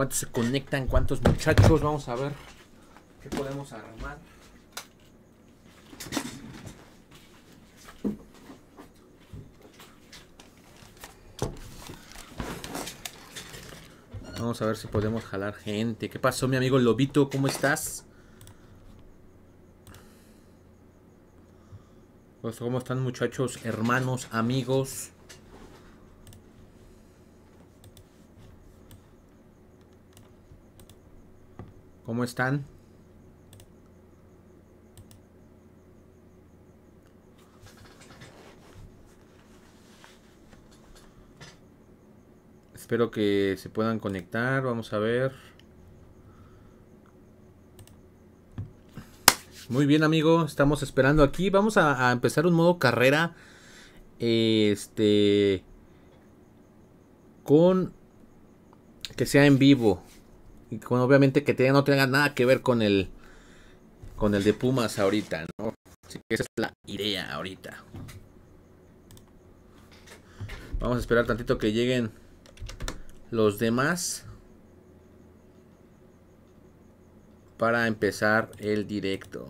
cuántos se conectan, cuántos muchachos. Vamos a ver qué podemos armar. Vamos a ver si podemos jalar gente. ¿Qué pasó, mi amigo Lobito? ¿Cómo estás? ¿Cómo están, muchachos, hermanos, amigos? ¿Cómo están? Espero que se puedan conectar. Vamos a ver. Muy bien, amigo. Estamos esperando aquí. Vamos a, a empezar un modo carrera. Este. Con. Que sea en vivo y obviamente que tenga no tenga nada que ver con el con el de Pumas ahorita, ¿no? Así que esa es la idea ahorita. Vamos a esperar tantito que lleguen los demás para empezar el directo.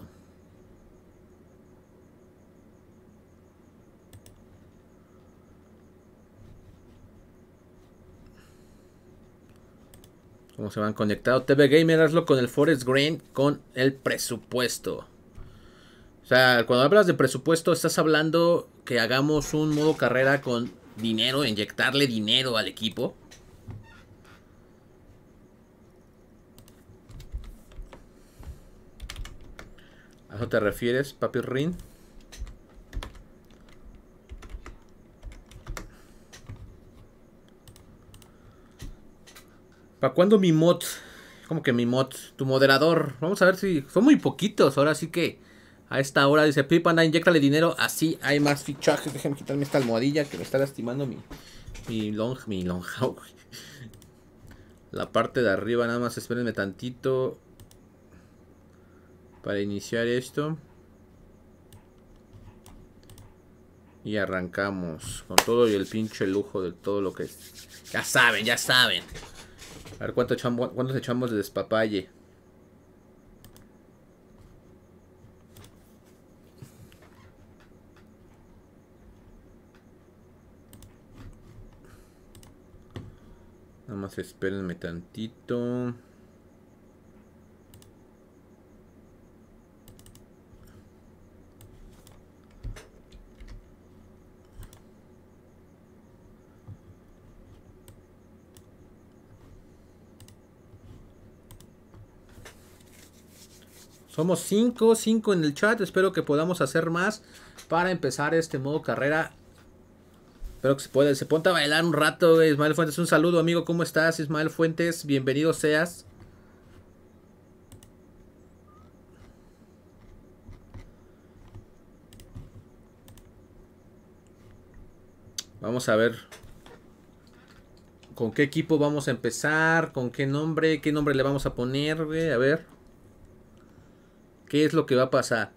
cómo se van conectado. TV Gamer, hazlo con el Forest Green, con el presupuesto. O sea, cuando hablas de presupuesto, estás hablando que hagamos un modo carrera con dinero, inyectarle dinero al equipo. ¿A eso te refieres, Papi Rin? ¿Para cuándo mi mod? Como que mi mod, tu moderador. Vamos a ver si. Son muy poquitos, ahora sí que. A esta hora dice anda, inyectale dinero. Así hay más fichajes. Déjame quitarme esta almohadilla que me está lastimando mi. Mi long. Mi long... La parte de arriba, nada más espérenme tantito. Para iniciar esto. Y arrancamos con todo y el pinche lujo de todo lo que... Ya saben, ya saben. A ver cuánto echamos, cuántos echamos de despapalle. Nada más espérenme tantito. Somos 5, 5 en el chat. Espero que podamos hacer más para empezar este modo carrera. Espero que se pueda. Se ponte a bailar un rato, Ismael Fuentes. Un saludo, amigo. ¿Cómo estás, Ismael Fuentes? Bienvenido seas. Vamos a ver con qué equipo vamos a empezar, con qué nombre, qué nombre le vamos a poner, güey, a ver qué es lo que va a pasar.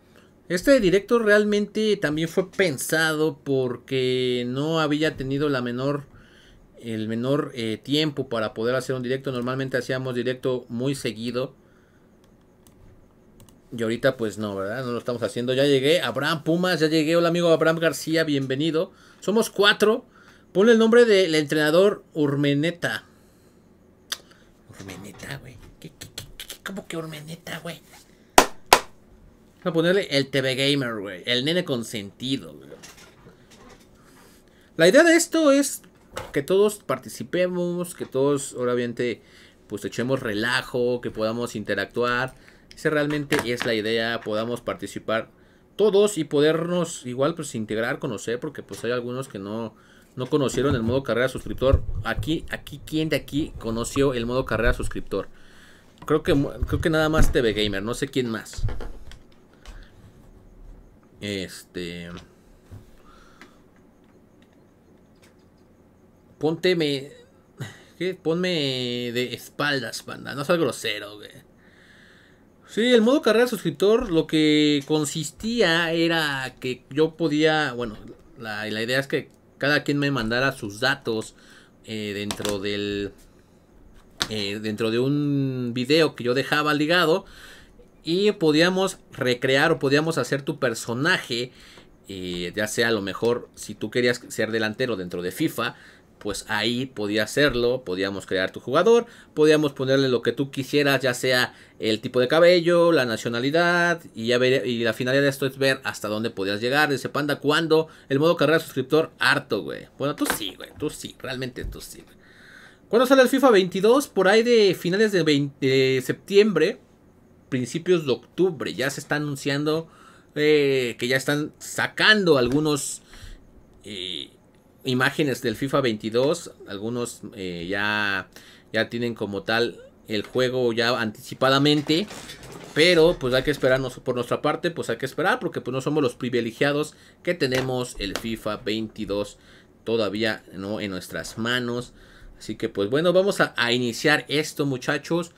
Este directo realmente también fue pensado porque no había tenido la menor el menor eh, tiempo para poder hacer un directo. Normalmente hacíamos directo muy seguido. Y ahorita pues no, ¿verdad? No lo estamos haciendo. Ya llegué. Abraham Pumas, ya llegué. Hola amigo Abraham García, bienvenido. Somos cuatro. Ponle el nombre del entrenador Urmeneta. Urmeneta, güey. ¿Qué, cómo que Urmeneta, güey? a ponerle el TV Gamer, güey. El nene consentido, güey. La idea de esto es que todos participemos, que todos, obviamente, pues echemos relajo, que podamos interactuar. Esa realmente es la idea, podamos participar todos y podernos igual pues integrar, conocer, porque pues hay algunos que no, no conocieron el modo carrera suscriptor. Aquí, aquí, ¿quién de aquí conoció el modo carrera suscriptor? Creo que, creo que nada más TV Gamer, no sé quién más. Este. Ponte me. ¿Qué? Ponme de espaldas, banda. No seas grosero, güey. Sí, el modo carrera suscriptor lo que consistía era que yo podía. Bueno, la, la idea es que cada quien me mandara sus datos eh, dentro del. Eh, dentro de un video que yo dejaba ligado y podíamos recrear o podíamos hacer tu personaje, eh, ya sea a lo mejor si tú querías ser delantero dentro de FIFA, pues ahí podía hacerlo, podíamos crear tu jugador, podíamos ponerle lo que tú quisieras, ya sea el tipo de cabello, la nacionalidad, y, ya ver, y la finalidad de esto es ver hasta dónde podías llegar, dice Panda, cuando el modo carrera suscriptor, harto, güey. Bueno, tú sí, güey, tú sí, realmente tú sí, ¿Cuándo sale el FIFA 22? Por ahí de finales de, 20, de septiembre principios de octubre. Ya se está anunciando eh, que ya están sacando algunos eh, imágenes del FIFA 22. Algunos eh, ya, ya tienen como tal el juego ya anticipadamente. Pero pues hay que esperarnos por nuestra parte, pues hay que esperar porque pues no somos los privilegiados que tenemos el FIFA 22 todavía no en nuestras manos. Así que pues bueno, vamos a iniciar esto muchachos.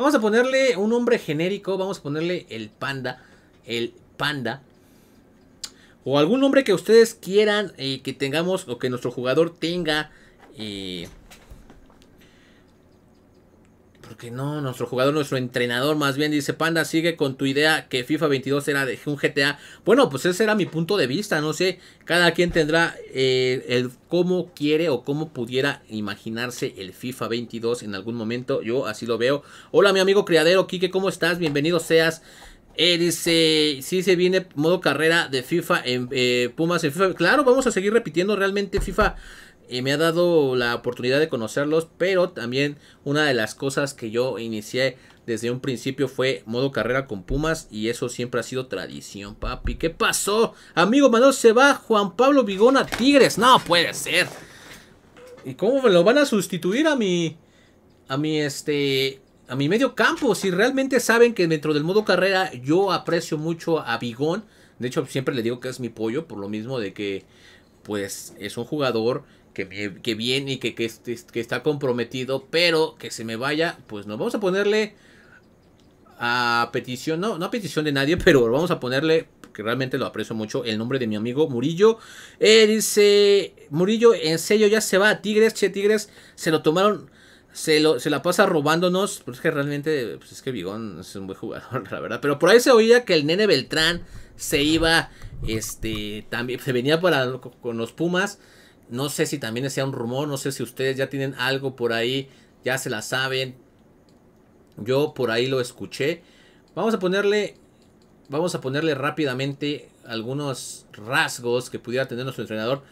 Vamos a ponerle un nombre genérico, vamos a ponerle el panda, el panda. O algún nombre que ustedes quieran eh, que tengamos o que nuestro jugador tenga eh, porque no, nuestro jugador, nuestro entrenador más bien dice, Panda, sigue con tu idea que FIFA 22 era de un GTA. Bueno, pues ese era mi punto de vista, no sé. Cada quien tendrá eh, el cómo quiere o cómo pudiera imaginarse el FIFA 22 en algún momento. Yo así lo veo. Hola, mi amigo criadero, Kike, ¿cómo estás? Bienvenido seas. Eh, dice, sí se viene modo carrera de FIFA en eh, Pumas en FIFA. Claro, vamos a seguir repitiendo realmente FIFA y me ha dado la oportunidad de conocerlos, pero también una de las cosas que yo inicié desde un principio fue modo carrera con Pumas y eso siempre ha sido tradición, papi. ¿Qué pasó? Amigo Manuel se va, Juan Pablo a Tigres. No puede ser. ¿Y cómo me lo van a sustituir a mi a mi este a mi medio campo? Si realmente saben que dentro del modo carrera yo aprecio mucho a Vigón. De hecho, siempre le digo que es mi pollo por lo mismo de que pues es un jugador que, que viene y que, que, este, que, está comprometido, pero que se me vaya, pues no, vamos a ponerle a petición, no, no a petición de nadie, pero vamos a ponerle, que realmente lo aprecio mucho, el nombre de mi amigo Murillo. dice, Murillo, en serio, ya se va a Tigres, che, Tigres, se lo tomaron. Se, lo, se la pasa robándonos. Pero pues es que realmente. Pues es que Vigón es un buen jugador, la verdad. Pero por ahí se oía que el nene Beltrán se iba. Este. También. Se venía para, con los Pumas. No sé si también sea un rumor, no sé si ustedes ya tienen algo por ahí, ya se la saben. Yo por ahí lo escuché. Vamos a ponerle vamos a ponerle rápidamente algunos rasgos que pudiera tener nuestro entrenador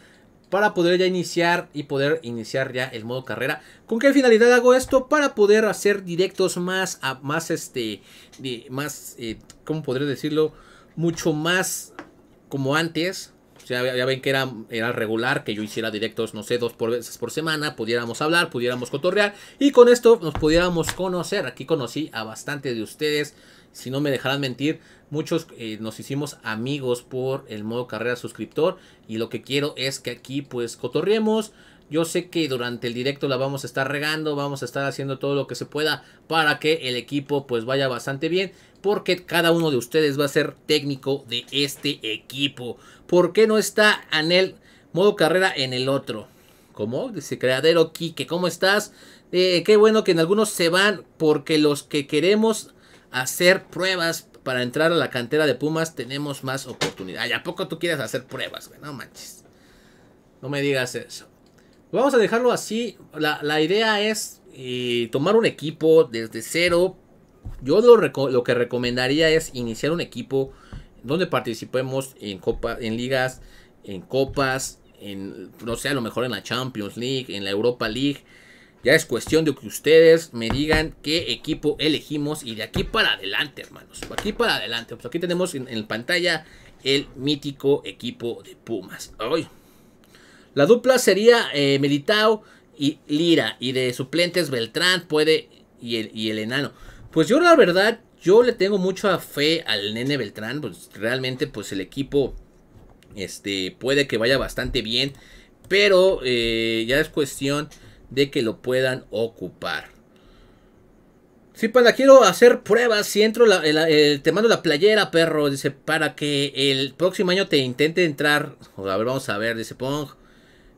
para poder ya iniciar y poder iniciar ya el modo carrera. ¿Con qué finalidad hago esto? Para poder hacer directos más, a, más este, más, eh, ¿cómo podría decirlo? Mucho más como antes, ya, ven que era, regular que yo hiciera directos, no sé, dos por veces por semana, pudiéramos hablar, pudiéramos cotorrear y con esto nos pudiéramos conocer. Aquí conocí a bastante de ustedes, si no me dejarán mentir, muchos eh, nos hicimos amigos por el modo carrera suscriptor y lo que quiero es que aquí pues cotorremos. Yo sé que durante el directo la vamos a estar regando, vamos a estar haciendo todo lo que se pueda para que el equipo pues vaya bastante bien porque cada uno de ustedes va a ser técnico de este equipo. ¿Por qué no está en el modo carrera en el otro? ¿Cómo? Dice Creadero Quique, ¿cómo estás? Eh, qué bueno que en algunos se van porque los que queremos hacer pruebas para entrar a la cantera de Pumas tenemos más oportunidad. Ya ¿a poco tú quieres hacer pruebas? No manches. No me digas eso. Vamos a dejarlo así. La, idea es eh, tomar un equipo desde cero yo lo, lo que recomendaría es iniciar un equipo donde participemos en, copas en ligas, en copas, en, no sé, a lo mejor en la Champions League, en la Europa League. Ya es cuestión de que ustedes me digan qué equipo elegimos y de aquí para adelante, hermanos. aquí para adelante. Pues aquí tenemos en, pantalla el mítico equipo de Pumas. hoy La dupla sería eh, y Lira. Y de suplentes Beltrán puede y y el enano. Pues yo la verdad, yo le tengo mucha fe al nene Beltrán, pues realmente pues el equipo este, puede que vaya bastante bien, pero eh, ya es cuestión de que lo puedan ocupar. Sí, panda, pues, quiero hacer pruebas. Si entro, el, te mando la playera, perro. Dice, para que el próximo año te intente entrar. A ver, vamos a ver, dice Pong.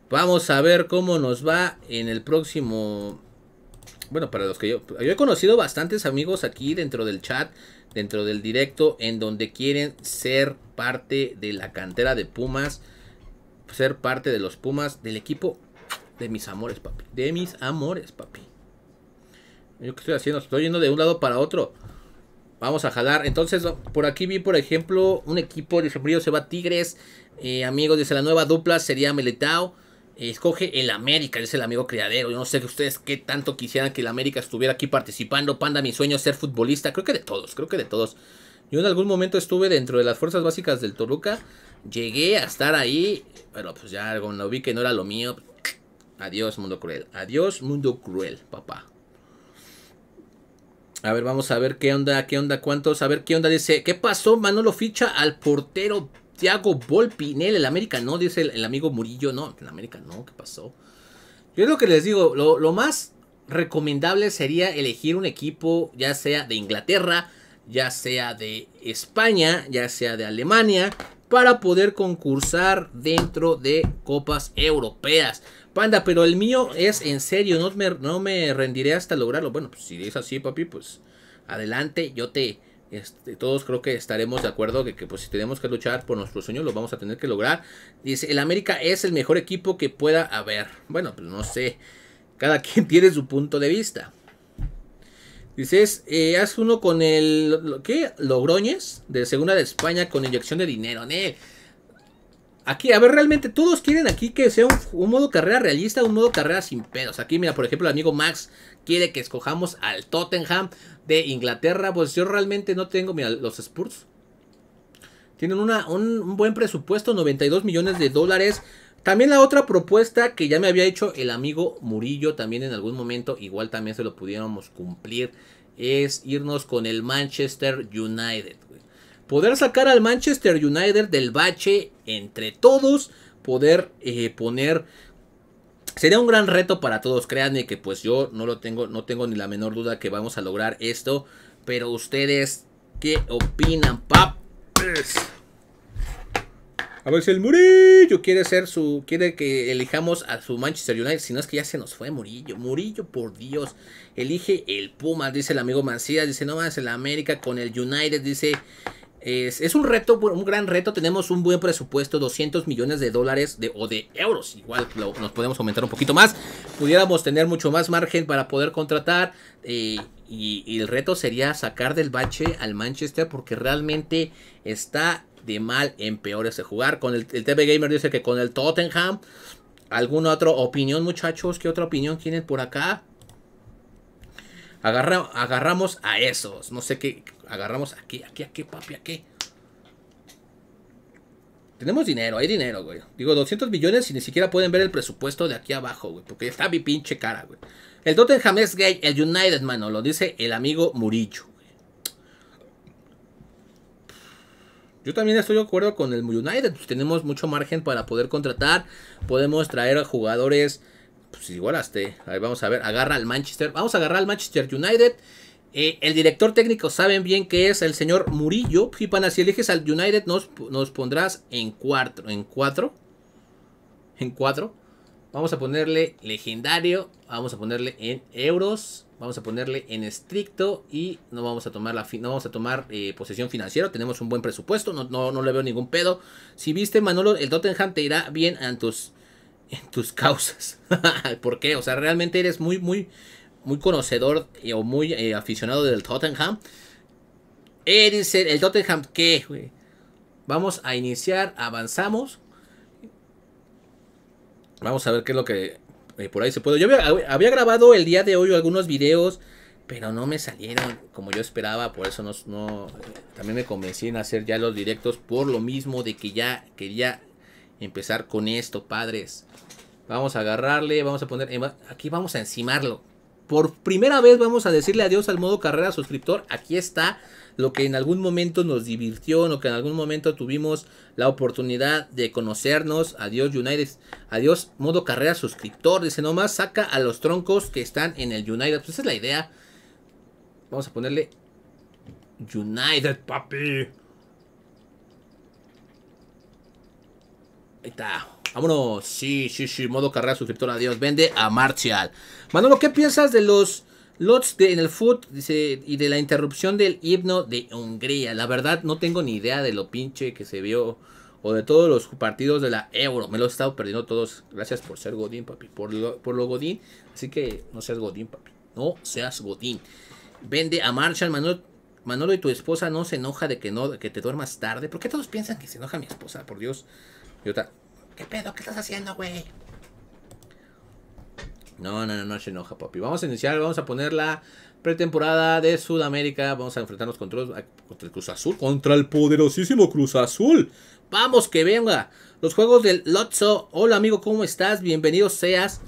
Vamos a ver cómo nos va en el próximo bueno, para los que yo, he conocido bastantes amigos aquí dentro del chat, dentro del directo, en donde quieren ser parte de la cantera de Pumas, ser parte de los Pumas, del equipo de mis amores, papi. De mis amores, papi. Yo que estoy haciendo, estoy yendo de un lado para otro. Vamos a jalar. Entonces, por aquí vi, por ejemplo, un equipo de sombrío se va Tigres. Eh, amigos, dice la nueva dupla sería Meletao escoge el América, es el amigo criadero. Yo no sé que ustedes qué tanto quisieran que el América estuviera aquí participando. Panda, mi sueño es ser futbolista. Creo que de todos, creo que de todos. Yo en algún momento estuve dentro de las fuerzas básicas del Toluca. Llegué a estar ahí, pero pues ya cuando vi que no era lo mío. Adiós, mundo cruel. Adiós, mundo cruel, papá. A ver, vamos a ver qué onda, qué onda, cuántos. A ver qué onda dice. ¿Qué pasó? Manolo ficha al portero Thiago Bolpinel el América no, dice el, amigo Murillo, no, el América no, ¿qué pasó? Yo es lo que les digo, lo, más recomendable sería elegir un equipo, ya sea de Inglaterra, ya sea de España, ya sea de Alemania, para poder concursar dentro de copas europeas. Panda, pero el mío es en serio, no no me rendiré hasta lograrlo. Bueno, pues si es así, papi, pues adelante, yo te, este, todos creo que estaremos de acuerdo que, que, pues si tenemos que luchar por nuestros sueños lo vamos a tener que lograr. Dice, el América es el mejor equipo que pueda haber. Bueno, pues no sé. Cada quien tiene su punto de vista. Dices, eh, haz uno con el... ¿Qué? Logroñez, de Segunda de España, con inyección de dinero. Aquí, a ver, realmente, todos quieren aquí que sea un, un, modo carrera realista, un modo carrera sin pedos. Aquí, mira, por ejemplo, el amigo Max quiere que escojamos al Tottenham de Inglaterra, pues yo realmente no tengo, mira, los Spurs. Tienen una, un, buen presupuesto, 92 millones de dólares. También la otra propuesta que ya me había hecho el amigo Murillo, también en algún momento, igual también se lo pudiéramos cumplir, es irnos con el Manchester United. Poder sacar al Manchester United del bache entre todos, poder eh, poner Sería un gran reto para todos, créanme que pues yo no lo tengo, no tengo ni la menor duda que vamos a lograr esto. Pero ustedes, ¿qué opinan, pap? A ver si el Murillo quiere ser su. Quiere que elijamos a su Manchester United. Si no es que ya se nos fue Murillo. Murillo, por Dios. Elige el Pumas, dice el amigo Mancías. Dice, no más la América con el United. Dice es, un reto, un gran reto. Tenemos un buen presupuesto, 200 millones de dólares de, o de euros. Igual nos podemos aumentar un poquito más. Pudiéramos tener mucho más margen para poder contratar. Eh, y, el reto sería sacar del bache al Manchester porque realmente está de mal en peor ese jugar. Con el, el, TV Gamer dice que con el Tottenham. ¿Alguna otra opinión, muchachos? ¿Qué otra opinión tienen por acá? agarramos a esos. No sé qué, agarramos aquí, aquí, aquí, papi, aquí. Tenemos dinero, hay dinero, güey. Digo, 200 millones y ni siquiera pueden ver el presupuesto de aquí abajo, güey. Porque está mi pinche cara, güey. El Tottenham es gay, el United, mano. Lo dice el amigo Murillo. Yo también estoy de acuerdo con el United. Pues, tenemos mucho margen para poder contratar. Podemos traer jugadores. Pues igual A Ahí vamos a ver. Agarra al Manchester. Vamos a agarrar al Manchester United. Eh, el director técnico saben bien que es el señor Murillo. Gipana, si eliges al United nos, pondrás en cuatro. En cuatro. En cuatro. Vamos a ponerle legendario. Vamos a ponerle en euros. Vamos a ponerle en estricto. Y no vamos a tomar, la no vamos a tomar eh, posesión financiera. Tenemos un buen presupuesto. No, no, no, le veo ningún pedo. Si viste, Manolo, el Tottenham te irá bien en tus, en tus causas. ¿Por qué? O sea, realmente eres muy, muy muy conocedor eh, o muy eh, aficionado del Tottenham. el Tottenham, ¿qué, Vamos a iniciar, avanzamos. Vamos a ver qué es lo que eh, por ahí se puede. Yo había, grabado el día de hoy algunos videos, pero no me salieron como yo esperaba. Por eso no, no también me convencí en hacer ya los directos por lo mismo de que ya quería empezar con esto, padres. Vamos a agarrarle, vamos a poner... Aquí vamos a encimarlo por primera vez vamos a decirle adiós al modo carrera suscriptor. Aquí está lo que en algún momento nos divirtió, lo que en algún momento tuvimos la oportunidad de conocernos. Adiós United, adiós modo carrera suscriptor. Dice nomás saca a los troncos que están en el United. Pues esa es la idea. Vamos a ponerle United, papi. Ahí está. Vámonos. Sí, sí, sí. Modo carrera Suscriptor, adiós, vende a Martial. Manolo, ¿qué piensas de los lots en el foot dice, y de la interrupción del himno de Hungría? La verdad, no tengo ni idea de lo pinche que se vio o de todos los partidos de la Euro. Me lo he estado perdiendo todos. Gracias por ser Godín, papi. Por lo, por lo Godín. Así que no seas Godín, papi. No seas Godín. Vende a Marshall, Manolo. y tu esposa no se enoja de que no que te duermas tarde. ¿Por qué todos piensan que se enoja mi esposa? Por Dios. Yo otra ¿Qué pedo? ¿Qué estás haciendo, güey? No, no, no, no se enoja, papi. Vamos a iniciar, vamos a poner la pretemporada de Sudamérica. Vamos a enfrentarnos contra, el Cruz Azul, contra el poderosísimo Cruz Azul. Vamos que venga. Los juegos del Lotso. Hola, amigo, ¿cómo estás? Bienvenido seas.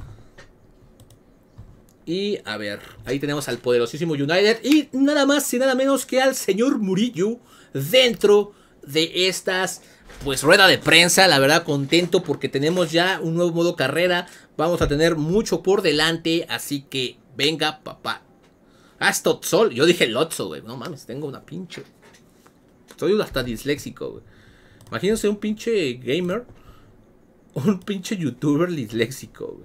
Y a ver, ahí tenemos al poderosísimo United y nada más y nada menos que al señor Murillo dentro de estas pues rueda de prensa, la verdad contento porque tenemos ya un nuevo modo carrera, vamos a tener mucho por delante, así que venga papá. Hasta ah, Sol, yo dije Lotso, güey, no mames, tengo una pinche. Soy hasta disléxico, güey. Imagínense un pinche gamer, un pinche youtuber disléxico,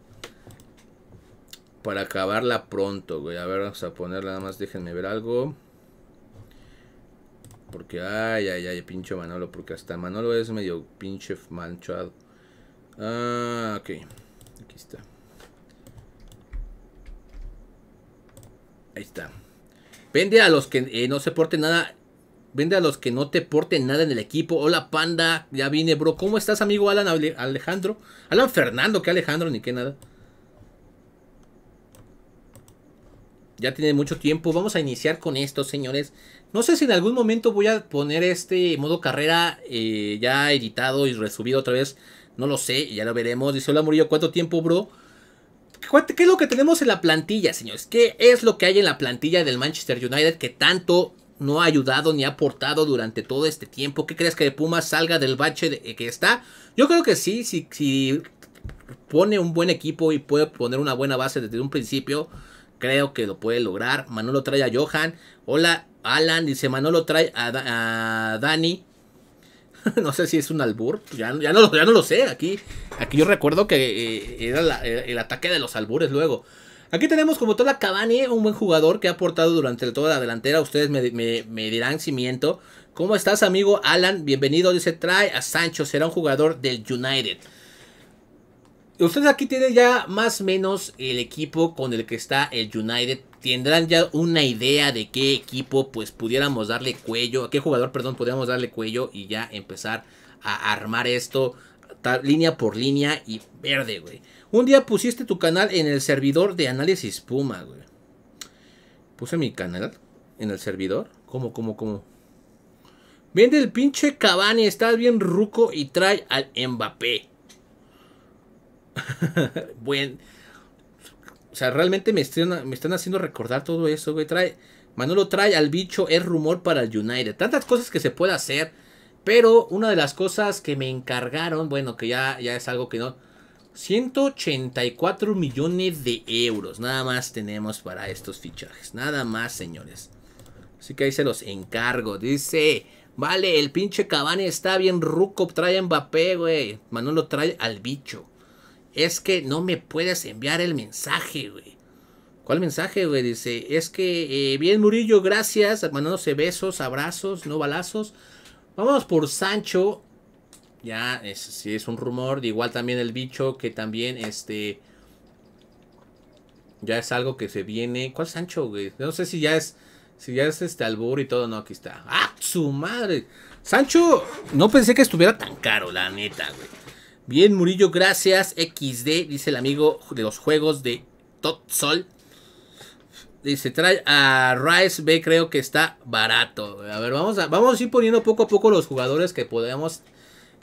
Para acabarla pronto, güey. A ver, vamos a ponerla, nada más déjenme ver algo. Porque, ay, ay, ay, pinche Manolo. Porque hasta Manolo es medio pinche manchado. Ah, ok. Aquí está. Ahí está. Vende a los que eh, no se porten nada. Vende a los que no te porten nada en el equipo. Hola, panda. Ya vine, bro. ¿Cómo estás, amigo Alan Alejandro? Alan Fernando, que Alejandro, ni que nada. Ya tiene mucho tiempo. Vamos a iniciar con esto, señores. No sé si en algún momento voy a poner este modo carrera eh, ya editado y resubido otra vez. No lo sé, ya lo veremos. Dice, hola Murillo, ¿cuánto tiempo, bro? ¿Qué es lo que tenemos en la plantilla, señores? ¿Qué es lo que hay en la plantilla del Manchester United que tanto no ha ayudado ni ha aportado durante todo este tiempo? ¿Qué crees que Pumas salga del bache eh, que está? Yo creo que sí, si, si pone un buen equipo y puede poner una buena base desde un principio, creo que lo puede lograr. Manolo trae a Johan. Hola, Alan dice, Manolo trae a, Dani. no sé si es un albur, pues ya, no, no lo sé. Aquí, aquí yo recuerdo que eh, era eh, el ataque de los albures luego. Aquí tenemos como toda la un buen jugador que ha aportado durante toda la delantera. Ustedes me, dirán si miento. ¿Cómo estás, amigo Alan? Bienvenido. Dice, trae a Sancho, será un jugador del United. Ustedes aquí tienen ya más o menos el equipo con el que está el United tendrán ya una idea de qué equipo pues pudiéramos darle cuello, a qué jugador, perdón, pudiéramos darle cuello y ya empezar a armar esto línea por línea y verde, güey. Un día pusiste tu canal en el servidor de análisis Puma, güey. Puse mi canal en el servidor. como, cómo, cómo? Vende el pinche cabane, estás bien ruco y trae al Mbappé. Buen o sea, realmente me están, me están haciendo recordar todo eso, güey. Trae, Manolo trae al bicho, es rumor para el United. Tantas cosas que se puede hacer. Pero una de las cosas que me encargaron, bueno, que ya, ya es algo que no. 184 millones de euros. Nada más tenemos para estos fichajes. Nada más, señores. Así que ahí se los encargo. Dice, vale, el pinche Cavani está bien ruco. Trae Mbappé, güey. Manolo trae al bicho es que no me puedes enviar el mensaje, güey. ¿Cuál mensaje, güey? Dice, es que, eh, bien Murillo, gracias, mandándose besos, abrazos, no balazos. Vamos por Sancho. Ya, es, es un rumor. igual también el bicho, que también, este... Ya es algo que se viene. ¿Cuál Sancho, güey? No sé si ya es... Si ya es este albur y todo, no, aquí está. ¡Ah, su madre! Sancho, no pensé que estuviera tan caro, la neta, güey. Bien, Murillo, gracias. XD, dice el amigo de los juegos de Sol Dice, trae a Rice B, creo que está barato. A ver, vamos a, vamos a ir poniendo poco a poco los jugadores que podemos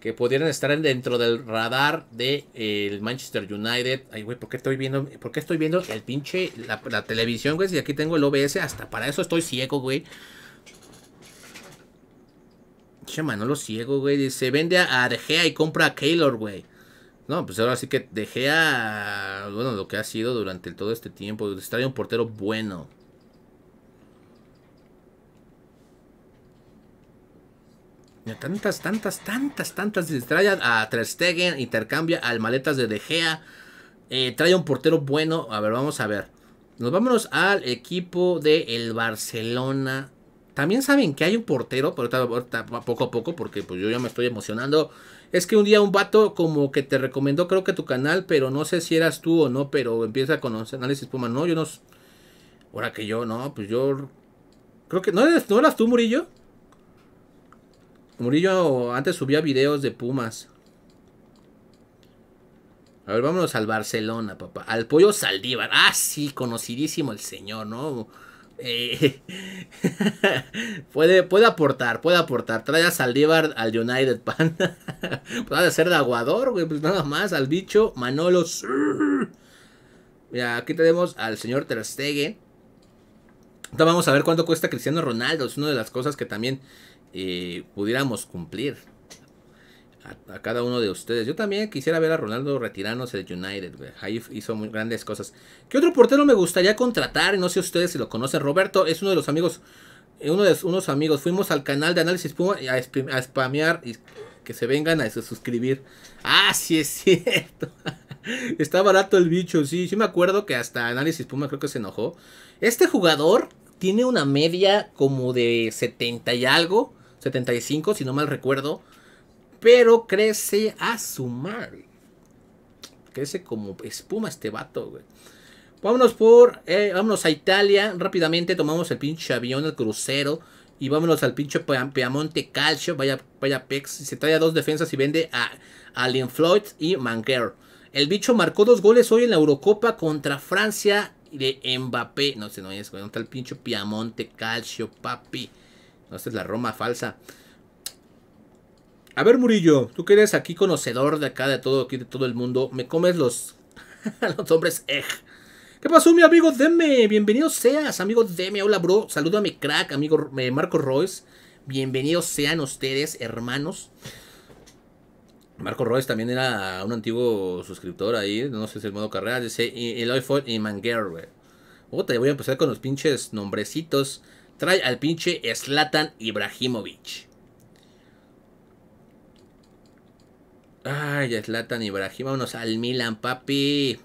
que pudieran estar dentro del radar de eh, el Manchester United. Ay, güey, ¿por qué estoy viendo, por estoy viendo el pinche la, la televisión, güey? Si aquí tengo el OBS, hasta para eso estoy ciego, güey. Chema, no lo ciego, güey. Dice, vende a De y compra a Keylor, güey. No, pues ahora sí que De bueno, lo que ha sido durante todo este tiempo. trae un portero bueno. tantas, tantas, tantas, tantas. Trae a Ter intercambia al Maletas de De eh, trae un portero bueno. A ver, vamos a ver. Nos vámonos al equipo de el Barcelona. También saben que hay un portero, pero poco a poco, porque pues yo ya me estoy emocionando. Es que un día un vato como que te recomendó, creo que tu canal, pero no sé si eras tú o no, pero empieza con análisis Puma. No, yo no. Ahora que yo, no, pues yo. Creo que. ¿No eras, ¿no eras tú, Murillo? Murillo antes subía videos de Pumas. A ver, vámonos al Barcelona, papá. Al Pollo Saldívar. Ah, sí, conocidísimo el señor, ¿no? puede, puede aportar, puede aportar. Trae a Saldívar al United Pan. puede ser de aguador, güey. Pues nada más, al bicho Manolo. aquí tenemos al señor Ter Entonces vamos a ver cuánto cuesta Cristiano Ronaldo. Es una de las cosas que también eh, pudiéramos cumplir a, cada uno de ustedes. Yo también quisiera ver a Ronaldo retirándose de United, Ahí hizo muy grandes cosas. ¿Qué otro portero me gustaría contratar? No sé ustedes si lo conocen. Roberto es uno de los amigos, eh, uno de unos amigos. Fuimos al canal de Análisis Puma a, spamear y que se vengan a suscribir. Ah, sí es cierto. Está barato el bicho, sí. Sí me acuerdo que hasta Análisis Puma creo que se enojó. Este jugador tiene una media como de 70 y algo. 75, si no mal recuerdo pero crece a su mar. Crece como espuma este vato, güey. Vámonos por, eh, vámonos a Italia, rápidamente tomamos el pinche avión, el crucero, y vámonos al pinche Piamonte Calcio, vaya, vaya Pex, se trae a dos defensas y vende a Alien Floyd y Manguer. El bicho marcó dos goles hoy en la Eurocopa contra Francia de Mbappé. No sé, no es, güey. No está el pinche Piamonte Calcio, papi? No, esta es la Roma falsa. A ver, Murillo, tú que eres aquí conocedor de acá, de todo, aquí, de todo el mundo, me comes los, los hombres, ¿Qué pasó, mi amigo Deme? Bienvenido seas, amigo Deme. Hola, bro. Saludo crack, amigo eh, Marco Royce. Bienvenidos sean ustedes, hermanos. Marco Royce también era un antiguo suscriptor ahí, no sé si es el modo carrera, dice Eloy Ford y Manguer, voy a empezar con los pinches nombrecitos. Trae al pinche Slatan Ibrahimovic. Ay, Zlatan Ibrahim, vámonos al Milan, papi.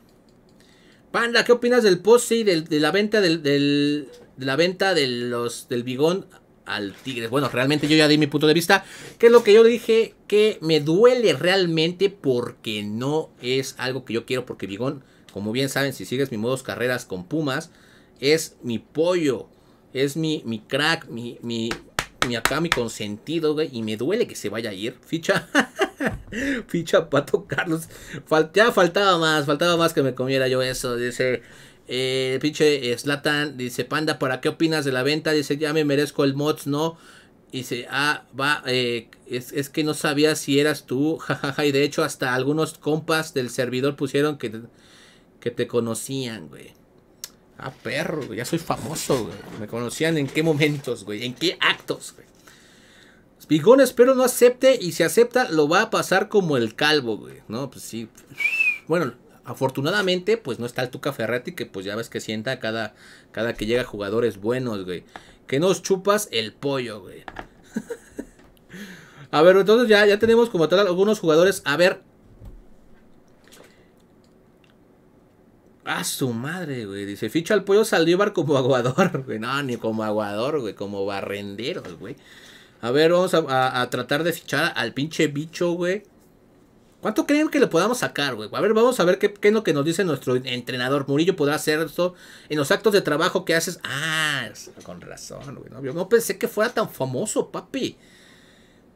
Panda, ¿qué opinas del post y de la venta del, de la venta de los, del bigón al Tigres? Bueno, realmente yo ya di mi punto de vista, que es lo que yo dije que me duele realmente porque no es algo que yo quiero, porque bigón, como bien saben, si sigues mis modos carreras con Pumas, es mi pollo, es mi, mi crack, mi, mi, mi acá, mi consentido, güey. Y me duele que se vaya a ir. Ficha. Ficha Pato Carlos. ya faltaba más, faltaba más que me comiera yo eso. Dice. Eh, pinche Slatan dice, Panda, ¿para qué opinas de la venta? Dice, ya me merezco el mods, ¿no? Dice, ah, va, eh, es, que no sabía si eras tú, jajaja. Y de hecho, hasta algunos compas del servidor pusieron que, que te conocían, güey. Ah, perro, ya soy famoso, güey. Me conocían en qué momentos, güey, en qué actos, güey. Spigón, espero no acepte y si acepta lo va a pasar como el calvo, güey. No, pues sí. Bueno, afortunadamente pues no está el Tuca Ferretti que pues ya ves que sienta cada, cada que llega jugadores buenos, güey. Que nos chupas el pollo, güey. a ver, entonces ya, ya tenemos como tal algunos jugadores. A ver, A ah, su madre, güey. Dice, ficha al pollo Saldívar como aguador, güey. No, ni como aguador, güey. Como barrendero, güey. A ver, vamos a, tratar de fichar al pinche bicho, güey. ¿Cuánto creen que le podamos sacar, güey? A ver, vamos a ver qué, es lo que nos dice nuestro entrenador. Murillo podrá hacer esto en los actos de trabajo que haces. Ah, con razón, güey. No, no pensé que fuera tan famoso, papi.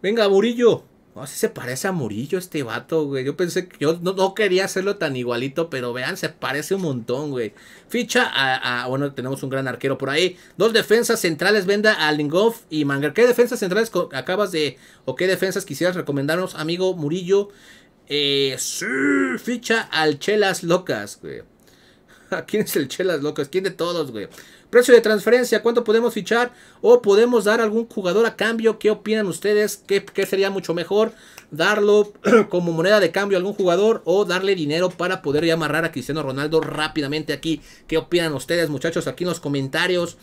Venga, Murillo. No, si se parece a Murillo este vato, güey. Yo pensé que yo no, quería hacerlo tan igualito, pero vean, se parece un montón, güey. Ficha a, bueno, tenemos un gran arquero por ahí. Dos defensas centrales, venda a Lingof y Manger. ¿Qué defensas centrales acabas de, o qué defensas quisieras recomendarnos, amigo Murillo? Eh, sí, ficha al Chelas Locas, güey. ¿Quién es el Chelas Locas? ¿Quién de todos, güey? Precio de transferencia, ¿cuánto podemos fichar? ¿O podemos dar algún jugador a cambio? ¿Qué opinan ustedes? ¿Qué, sería mucho mejor? ¿Darlo como moneda de cambio a algún jugador o darle dinero para poder ya amarrar a Cristiano Ronaldo rápidamente aquí? ¿Qué opinan ustedes, muchachos? Aquí en los comentarios.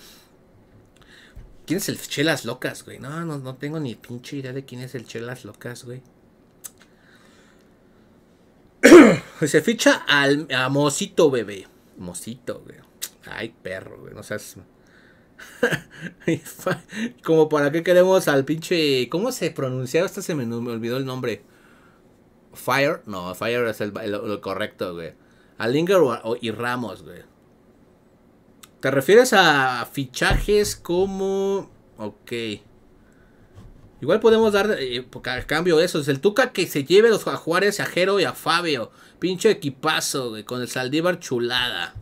¿Quién es el Chelas Locas, güey? No, no, no tengo ni pinche idea de quién es el Chelas Locas, güey. Se ficha al, a Mosito, bebé. Mosito, güey. Ay, perro, güey, no seas... Como para qué queremos al pinche... ¿Cómo se pronunciaba? Hasta se me, olvidó el nombre. Fire. No, Fire es el, correcto, güey. Alinger y Ramos, güey. ¿Te refieres a fichajes como... Ok. Igual podemos dar eh, pues, cambio eso. Es el Tuca que se lleve los, ajuares Juárez, a Jero y a Fabio. Pinche equipazo, güey. Con el Saldívar chulada.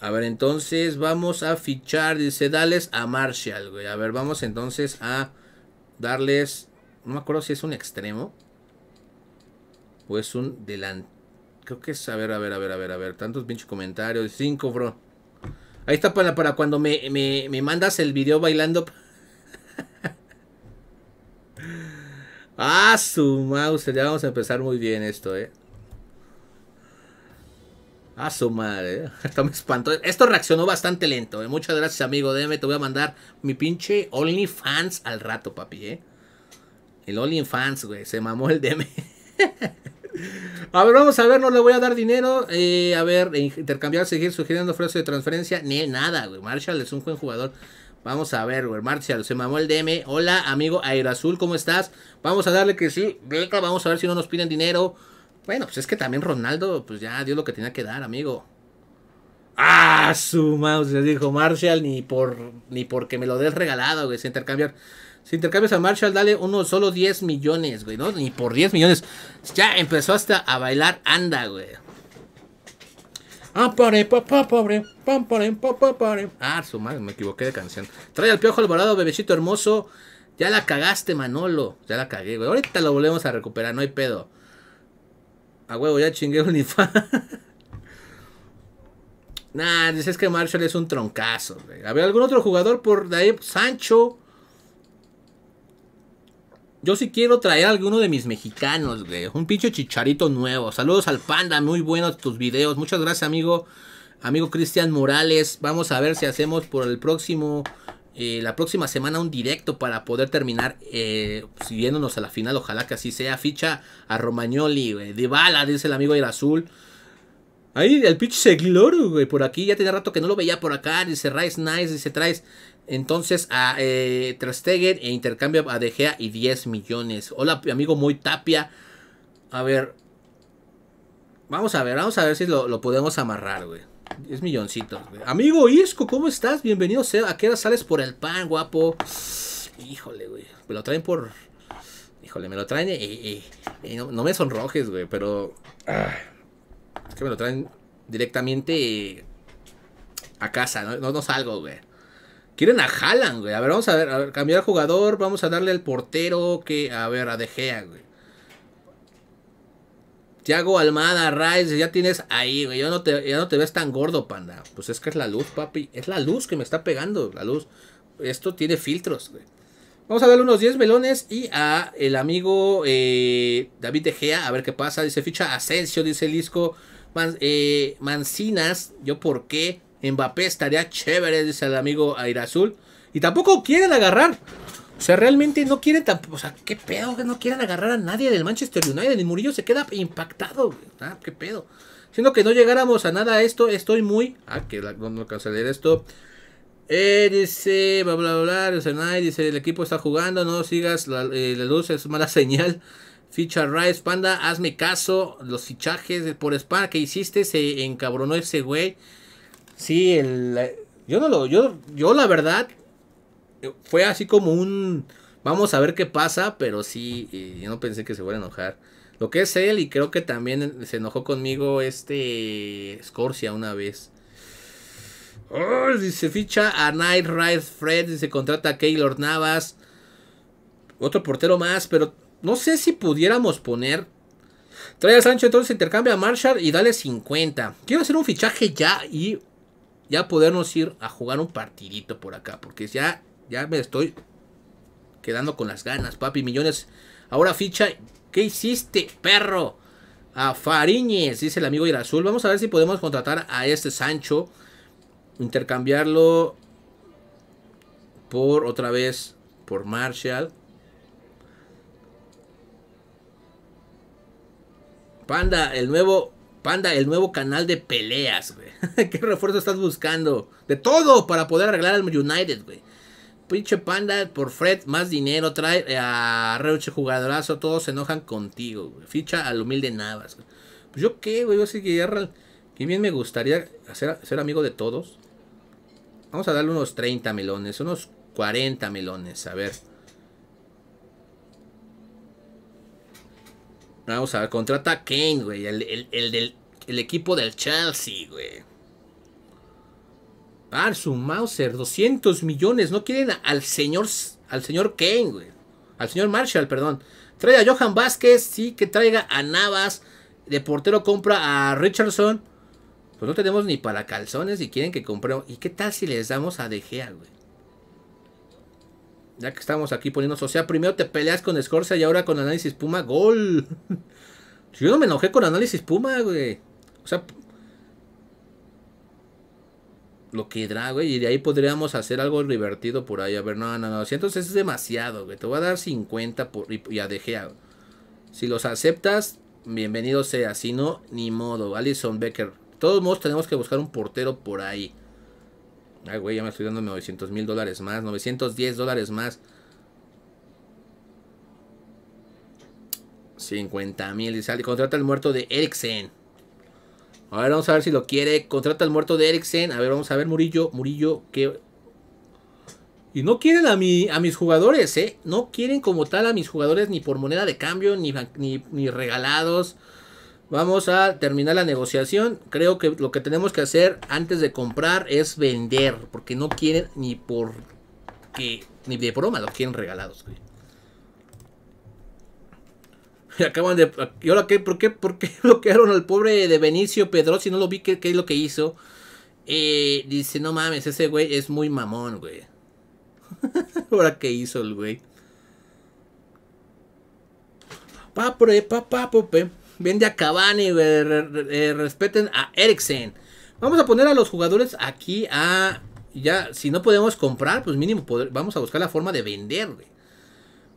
A ver, entonces vamos a fichar, dice, dales a Marshall, güey. A ver, vamos entonces a darles, no me acuerdo si es un extremo o es un delante. Creo que es, a ver, a ver, a ver, a ver, a ver, tantos pinches comentarios, cinco, bro. Ahí está para, para cuando me, me mandas el video bailando. ah, su mouse, ya vamos a empezar muy bien esto, eh. A su madre, me espantó. Esto reaccionó bastante lento. ¿eh? Muchas gracias, amigo DM. Te voy a mandar mi pinche OnlyFans al rato, papi. ¿eh? El OnlyFans, güey. Se mamó el DM. a ver, vamos a ver. No le voy a dar dinero. Eh, a ver, eh, intercambiar, seguir sugiriendo ofrecimientos de transferencia. Ni nada, güey. Marshall es un buen jugador. Vamos a ver, güey. Marshall, se mamó el DM. Hola, amigo aire Azul, ¿cómo estás? Vamos a darle que sí. Vamos a ver si no nos piden dinero. Bueno, pues es que también Ronaldo, pues ya dio lo que tenía que dar, amigo. Ah, su Se dijo Marshall, ni por ni porque me lo des regalado, güey, si intercambiar. Si intercambias a Marshall, dale uno solo 10 millones, güey, ¿no? Ni por 10 millones. Ya empezó hasta a bailar anda, güey. Ah, pobre, papá, pobre, pobre, pobre, Ah, su madre, me equivoqué de canción. Trae al piojo alborado, bebecito hermoso. Ya la cagaste, Manolo. Ya la cagué, güey. Ahorita lo volvemos a recuperar, no hay pedo. A huevo, ya chingué unifa. nah, dices que Marshall es un troncazo. A ver, ¿algún otro jugador por ahí? Sancho. Yo sí quiero traer a alguno de mis mexicanos, güey. Un pinche chicharito nuevo. Saludos al panda, muy buenos tus videos. Muchas gracias, amigo. Amigo Cristian Morales. Vamos a ver si hacemos por el próximo eh, la próxima semana un directo para poder terminar eh, siguiéndonos pues, a la final. Ojalá que así sea. Ficha a Romagnoli, güey. De bala, dice el amigo del azul Ahí, el pitch Segloro, güey. Por aquí, ya tenía rato que no lo veía por acá. Dice Rice Nice, dice Traes. Entonces a eh, e intercambio a De y 10 millones. Hola, amigo muy tapia. A ver. Vamos a ver, vamos a ver si lo, lo podemos amarrar, güey. Es milloncitos, güey. Amigo Isco, ¿cómo estás? Bienvenido ¿A qué hora sales por el pan, guapo? Híjole, güey. Me lo traen por. Híjole, me lo traen. no, me sonrojes, güey, pero. Ah, es que me lo traen directamente a casa. No, no, salgo, güey. Quieren a Jalan güey. A ver, vamos a ver. cambiar jugador. Vamos a darle al portero que. A ver, a De güey. Yago Almada, Rice, ya tienes ahí, güey. Ya no, te, ves tan gordo, panda. Pues es que es la luz, papi. Es la luz que me está pegando, la luz. Esto tiene filtros, güey. Vamos a darle unos 10 melones y a el amigo eh, David Gea a ver qué pasa. Dice ficha Asensio, dice Lisco. Eh, Mancinas, yo por qué. Mbappé estaría chévere, dice el amigo Airazul. Y tampoco quieren agarrar. O sea, realmente no quieren tampoco. O sea, qué pedo que no quieran agarrar a nadie del Manchester United. El Murillo se queda impactado. Ah, qué pedo. Siendo que no llegáramos a nada a esto, estoy muy. Ah, que la, no, esto. Eh, dice, bla bla bla, bla dice, el equipo está jugando, no sigas la, eh, luz, es mala señal. Ficha Rice, Panda, hazme caso. Los fichajes por Spar que hiciste se encabronó ese güey. Sí, el, yo no lo. Yo, yo la verdad, fue así como un, vamos a ver qué pasa, pero sí, yo no pensé que se fuera a enojar. Lo que es él, y creo que también se enojó conmigo este Scorsia una vez. Oh, dice, ficha a Night Ride Fred, Se contrata a Keylor Navas. Otro portero más, pero no sé si pudiéramos poner. Trae a Sancho, entonces intercambia a Marshall y dale 50. Quiero hacer un fichaje ya y ya podernos ir a jugar un partidito por acá, porque ya ya me estoy quedando con las ganas, papi. Millones. Ahora ficha. ¿Qué hiciste, perro? A Fariñez, dice el amigo Irazul. Vamos a ver si podemos contratar a este Sancho. Intercambiarlo por otra vez por Marshall. Panda, el nuevo. Panda, el nuevo canal de peleas, güey. ¿Qué refuerzo estás buscando? De todo para poder arreglar al United, güey pinche panda por Fred, más dinero, trae eh, a Reuche jugadorazo, todos se enojan contigo, Ficha al humilde Navas, Pues yo qué, güey, yo sí que ya, que bien me gustaría ser amigo de todos. Vamos a darle unos 30 melones, unos 40 melones, a ver. Vamos a ver, contrata a Kane, güey, el, el, el equipo del Chelsea, güey. Par su Mauser, 200 millones. No quieren al señor, al señor Kane, güey. Al señor Marshall, perdón. Trae a Johan Vázquez, sí, que traiga a Navas. De portero compra a Richardson. Pues no tenemos ni para calzones y quieren que compremos. ¿Y qué tal si les damos a De Gea, güey? Ya que estamos aquí poniéndonos. O sea, primero te peleas con Scorza y ahora con Análisis Puma. ¡Gol! Yo no me enojé con Análisis Puma, güey. O sea, lo que drago güey. Y de ahí podríamos hacer algo divertido por ahí. A ver, no, no, no. es demasiado, güey. Te voy a dar 50 por, y, ya a Si los aceptas, bienvenido sea. Si no, ni modo. Alison Becker. Todos modos tenemos que buscar un portero por ahí. ah güey, ya me estoy dando 900 mil dólares más. 910 dólares más. 50 mil. Y sale. Contrata el muerto de ericsson a ver, vamos a ver si lo quiere. Contrata al muerto de Eriksen. A ver, vamos a ver, Murillo. Murillo, ¿qué? Y no quieren a, mi, a mis jugadores, ¿eh? No quieren como tal a mis jugadores ni por moneda de cambio, ni, ni, regalados. Vamos a terminar la negociación. Creo que lo que tenemos que hacer antes de comprar es vender. Porque no quieren ni por... Que, ni de broma lo quieren regalados, Acaban de. ¿Y ahora qué? ¿Por qué, por qué bloquearon al pobre de Benicio Pedro? Si no lo vi, ¿qué, es lo que hizo? Eh, dice, no mames, ese güey es muy mamón, güey. ahora qué hizo el güey. Papre, papapope. Vende a Cavani, güey. Eh, respeten a Eriksen. Vamos a poner a los jugadores aquí a. Ya, si no podemos comprar, pues mínimo vamos a buscar la forma de vender, güey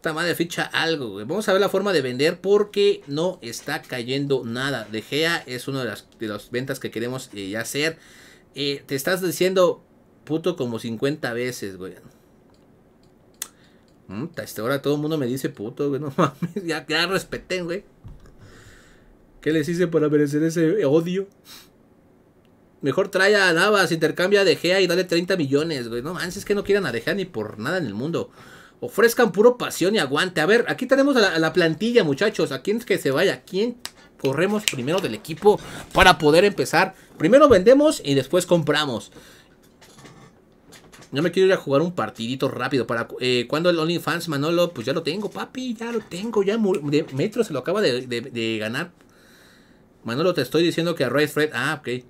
puta madre, ficha algo, güey. Vamos a ver la forma de vender porque no está cayendo nada. De Gea es una de las, ventas que queremos eh, hacer. Eh, te estás diciendo puto como 50 veces, güey. Hasta este, ahora todo el mundo me dice puto, güey. No mames, ya, respeten, güey. ¿Qué les hice para merecer ese odio? Mejor trae a Navas, intercambia a De Gea y dale 30 millones, güey. No mames, es que no quieran a De Gea ni por nada en el mundo ofrezcan puro pasión y aguante. A ver, aquí tenemos a la, plantilla, muchachos. ¿A quién es que se vaya? ¿A quién corremos primero del equipo para poder empezar? Primero vendemos y después compramos. No me quiero ir a jugar un partidito rápido. Para eh, cuando el OnlyFans Manolo, pues ya lo tengo, papi, ya lo tengo. Ya Metro se lo acaba de, ganar. Manolo, te estoy diciendo que a Raid Fred. Ah, ok.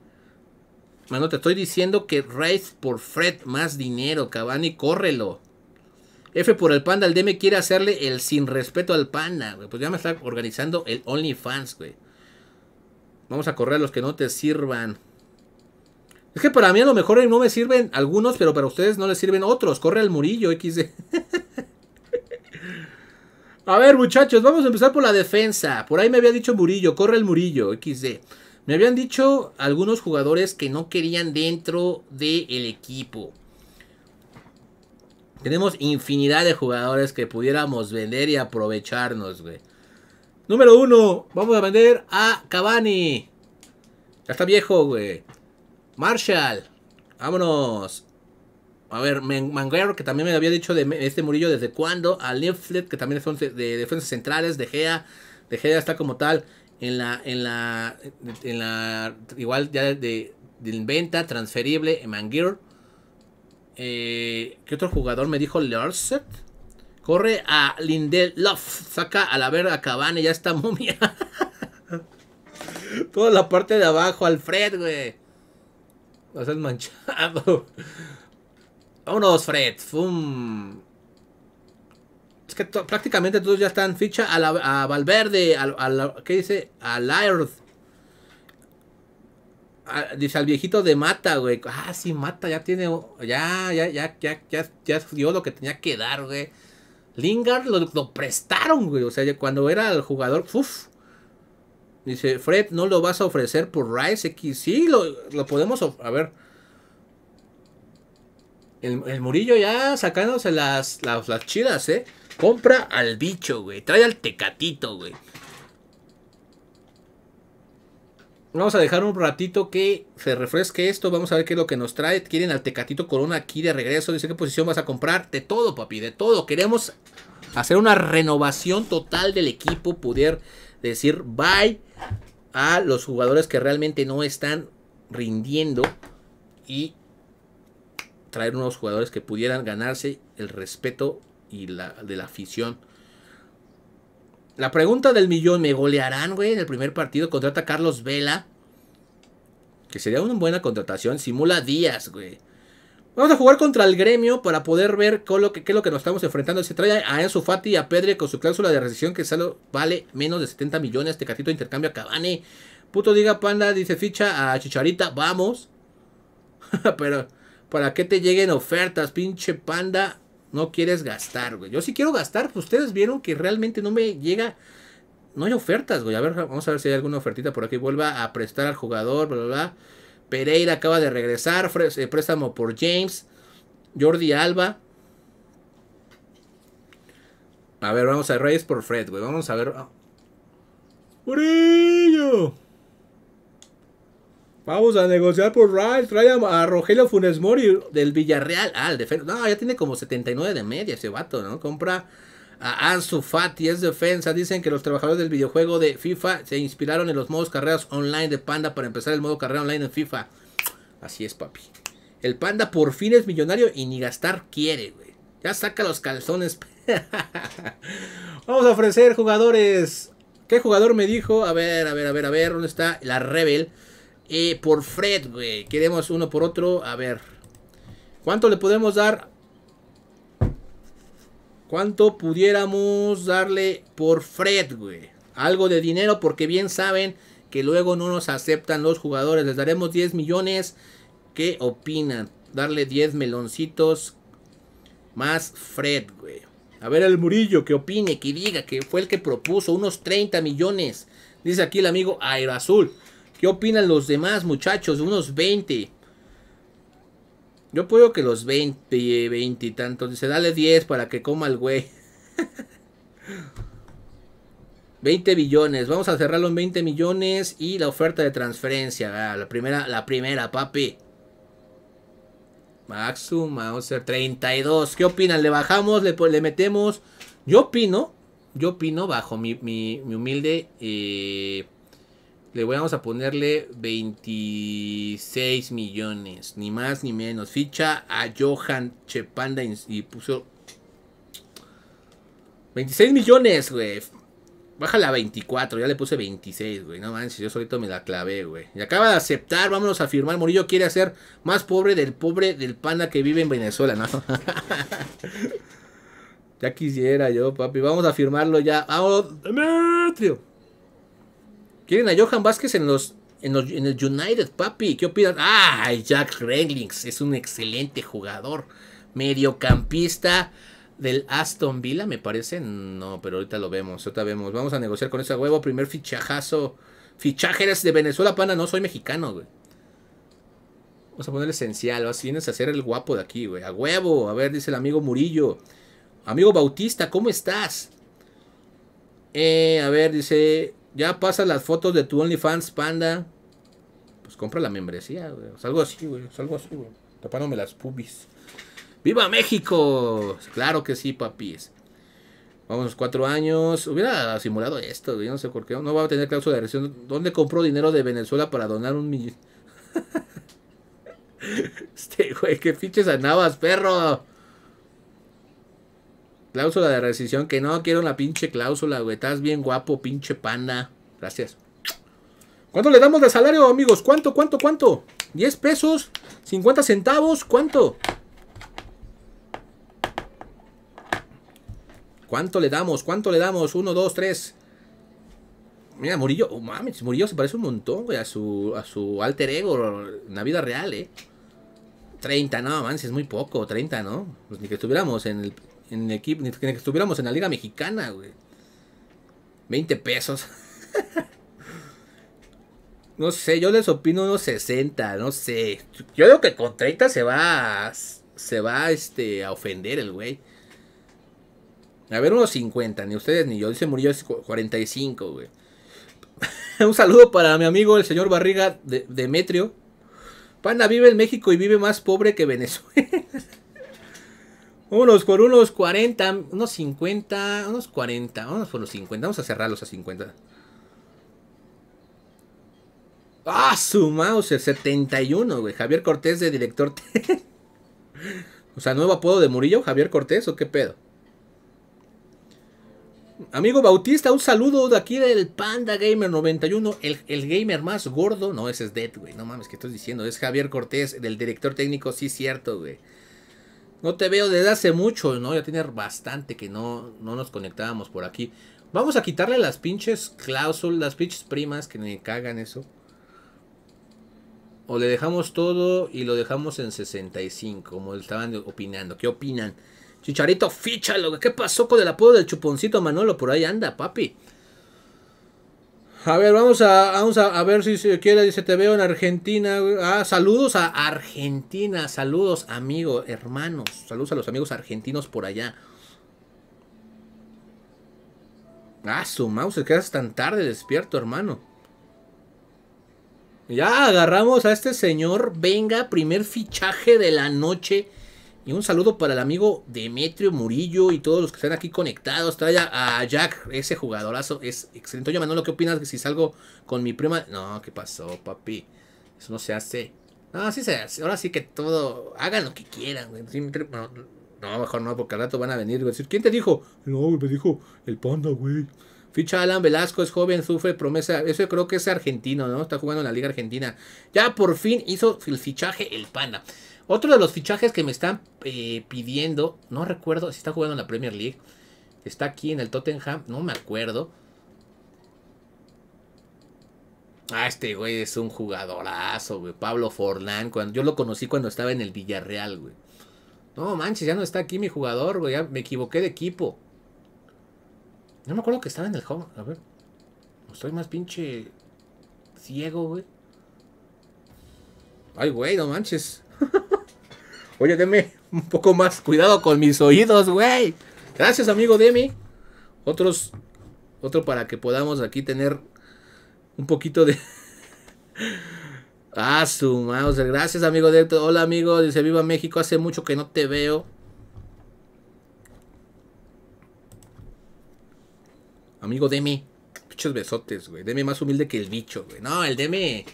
Manolo, te estoy diciendo que Raid por Fred más dinero, Cabani, córrelo. F por el panda, el DM quiere hacerle el sin respeto al panda, Pues ya me está organizando el OnlyFans, güey. Vamos a correr a los que no te sirvan. Es que para mí a lo mejor no me sirven algunos, pero para ustedes no les sirven otros. Corre al Murillo, XD. a ver, muchachos, vamos a empezar por la defensa. Por ahí me había dicho Murillo, corre el Murillo, XD. Me habían dicho algunos jugadores que no querían dentro del equipo. Tenemos infinidad de jugadores que pudiéramos vender y aprovecharnos, güey. Número uno, vamos a vender a Cavani. Ya está viejo, güey. Marshall, vámonos. A ver, Manguero, que también me había dicho de este Murillo desde cuándo. A Leaflet, que también son de, defensas centrales. De Gea. De Gea está como tal en la, en la, en la, igual ya de, de, venta transferible en Manguero. Eh, ¿Qué otro jugador me dijo? Lorset? Corre a Lindelof. Saca a la verga y Ya está momia. Toda la parte de abajo. Alfred, güey. Vas han manchado. Vámonos, Fred. Es que prácticamente todos ya están ficha a, Valverde. A, ¿Qué dice? A Laird. Ah, dice al viejito de mata, güey. Ah, sí, mata, ya tiene. Ya, ya, ya, ya, ya, ya dio lo que tenía que dar, güey. Lingard lo, prestaron, güey. O sea, cuando era el jugador, uff. Dice, Fred, ¿no lo vas a ofrecer por Rice X? Sí, lo, lo podemos. A ver. El, Murillo ya sacándose las, las, las chidas, ¿eh? Compra al bicho, güey. Trae al tecatito, güey. Vamos a dejar un ratito que se refresque esto. Vamos a ver qué es lo que nos trae. Quieren al Tecatito Corona aquí de regreso. Dice qué posición vas a comprar. De todo, papi, de todo. Queremos hacer una renovación total del equipo. Poder decir bye a los jugadores que realmente no están rindiendo. Y traer nuevos jugadores que pudieran ganarse el respeto y la, de la afición. La pregunta del millón, ¿me golearán, güey, en el primer partido? Contrata Carlos Vela. Que sería una buena contratación. Simula Díaz, güey. Vamos a jugar contra el gremio para poder ver lo que, qué es lo que nos estamos enfrentando. Se trae a Enzo Fati y a Pedre con su cláusula de rescisión que solo vale menos de 70 millones. Este catito intercambio a Cabane. Puto diga panda, dice ficha a Chicharita. Vamos. Pero, ¿para qué te lleguen ofertas, pinche panda? no quieres gastar, güey. Yo sí quiero gastar, pues ustedes vieron que realmente no me llega. No hay ofertas, güey. A ver, vamos a ver si hay alguna ofertita por aquí. Vuelva a prestar al jugador, bla, bla, bla. Pereira acaba de regresar. Eh, préstamo por James. Jordi Alba. A ver, vamos a Reyes por Fred, güey. Vamos a ver. ello... Ah. Vamos a negociar por Ryan. Trae a, Rogelio Funes Mori del Villarreal. Ah, el defensa. No, ya tiene como 79 de media ese vato, ¿no? Compra a Ansu Fati. Es defensa. Dicen que los trabajadores del videojuego de FIFA se inspiraron en los modos carreras online de Panda para empezar el modo carrera online en FIFA. Así es, papi. El Panda por fin es millonario y ni gastar quiere, güey. Ya saca los calzones. Vamos a ofrecer jugadores. ¿Qué jugador me dijo? A ver, a ver, a ver, a ver. ¿Dónde está la Rebel? Eh, por Fred, güey. Queremos uno por otro. A ver. ¿Cuánto le podemos dar? ¿Cuánto pudiéramos darle por Fred, güey? Algo de dinero porque bien saben que luego no nos aceptan los jugadores. Les daremos 10 millones. ¿Qué opinan? Darle 10 meloncitos más Fred, güey. A ver el Murillo que opine, que diga que fue el que propuso unos 30 millones. Dice aquí el amigo Aero ¿Qué opinan los demás muchachos? Unos 20. Yo puedo que los 20, 20 y tantos. Dice, dale 10 para que coma el güey. 20 billones. Vamos a cerrarlo en 20 millones y la oferta de transferencia. Ah, la primera, la primera, papi. Maxum, ser 32. ¿Qué opinan? ¿Le bajamos? ¿Le, le metemos? Yo opino. Yo opino bajo mi, humilde... Eh, le vamos a ponerle 26 millones, ni más ni menos. Ficha a Johan Chepanda y puso 26 millones, güey. Bájala a 24, ya le puse 26, güey. No manches, yo solito me la clavé, güey. Y acaba de aceptar, vámonos a firmar. Murillo quiere hacer más pobre del pobre del panda que vive en Venezuela, ¿no? ya quisiera yo, papi. Vamos a firmarlo ya. ¡Vamos, Demetrio! Quieren a Johan Vázquez en los, en el United, papi. ¿Qué opinan? ¡Ay, Jack Renglings! Es un excelente jugador. Mediocampista del Aston Villa, me parece. No, pero ahorita lo vemos. Ahorita vemos. Vamos a negociar con ese huevo. Primer fichajazo. Fichajeras de Venezuela, pana. No soy mexicano, güey. Vamos a poner esencial. Así vienes a hacer el guapo de aquí, güey. A huevo. A ver, dice el amigo Murillo. Amigo Bautista, ¿cómo estás? Eh, a ver, dice ya pasas las fotos de tu OnlyFans, panda. Pues compra la membresía, güey. Salgo algo así, güey. Salgo algo así, güey. Tapándome las pubis. ¡Viva México! Claro que sí, papis. Vamos, cuatro años. Hubiera simulado esto, güey. No sé por qué. No va a tener cláusula de agresión. ¿Dónde compró dinero de Venezuela para donar un millón? este, güey, qué fiches a perro. Cláusula de rescisión, que no quiero la pinche cláusula, güey. Estás bien guapo, pinche panda. Gracias. ¿Cuánto le damos de salario, amigos? ¿Cuánto, cuánto, cuánto? ¿10 pesos? ¿50 centavos? ¿Cuánto? ¿Cuánto le damos? ¿Cuánto le damos? Uno, dos, tres. Mira, Murillo, oh, mames, Murillo se parece un montón, güey, a su, a su alter ego en la vida real, eh. 30, no, Si es muy poco, 30, ¿no? Pues ni que estuviéramos en el en el equipo, ni que estuviéramos en la Liga Mexicana, güey. 20 pesos. no sé, yo les opino unos 60, no sé. Yo digo que con 30 se va a, se va este, a ofender el güey. A ver, unos 50, ni ustedes ni yo. Dice Murillo es 45, güey. Un saludo para mi amigo el señor Barriga Demetrio. Panda vive en México y vive más pobre que Venezuela. Unos por unos 40, unos 50, unos 40, unos por los 50. Vamos a cerrarlos a 50. Ah, su mouse, 71, güey. Javier Cortés de director. o sea, nuevo apodo de Murillo, Javier Cortés, o qué pedo. Amigo Bautista, un saludo de aquí del Panda Gamer 91, el, el gamer más gordo. No, ese es Dead, güey. No mames, ¿qué estás diciendo? Es Javier Cortés, del director técnico, sí, cierto, güey. No te veo desde hace mucho, ¿no? Ya tiene bastante que no, no nos conectábamos por aquí. Vamos a quitarle las pinches cláusulas, las pinches primas que me cagan eso. O le dejamos todo y lo dejamos en 65, como estaban opinando. ¿Qué opinan? Chicharito, fíchalo. ¿Qué pasó con el apodo del chuponcito Manolo? Por ahí anda, papi. A ver, vamos a, ver si se quiere, dice, te veo en Argentina. Ah, saludos a Argentina, saludos amigos, hermanos, saludos a los amigos argentinos por allá. Ah, su mouse, quedas tan tarde despierto, hermano. Ya agarramos a este señor, venga, primer fichaje de la noche y un saludo para el amigo Demetrio Murillo y todos los que están aquí conectados. Trae a Jack, ese jugadorazo es excelente. Oye, Manolo, ¿qué opinas que si salgo con mi prima? No, ¿qué pasó, papi? Eso no se hace. No, sí se hace. Ahora sí que todo. Hagan lo que quieran, No, mejor no, porque al rato van a venir y decir: ¿Quién te dijo? No, me dijo el panda, güey. Ficha Alan Velasco, es joven, sufre promesa. Eso creo que es argentino, ¿no? Está jugando en la Liga Argentina. Ya por fin hizo el fichaje el panda. Otro de los fichajes que me están eh, pidiendo, no recuerdo si está jugando en la Premier League, está aquí en el Tottenham, no me acuerdo. Ah, este güey es un jugadorazo, güey. Pablo Forlán, cuando, yo lo conocí cuando estaba en el Villarreal, güey. No manches, ya no está aquí mi jugador, güey. Ya me equivoqué de equipo. No me acuerdo que estaba en el home. A ver. Estoy más pinche ciego, güey. Ay, güey, no manches. Oye, Deme, un poco más cuidado con mis oídos, güey. Gracias, amigo Demi. Otros, otro para que podamos aquí tener un poquito de... ah, su Gracias, amigo Demi. Hola, amigo. Dice, viva México. Hace mucho que no te veo. Amigo Demi. Pichos besotes, güey. Demi más humilde que el bicho, güey. No, el Demi...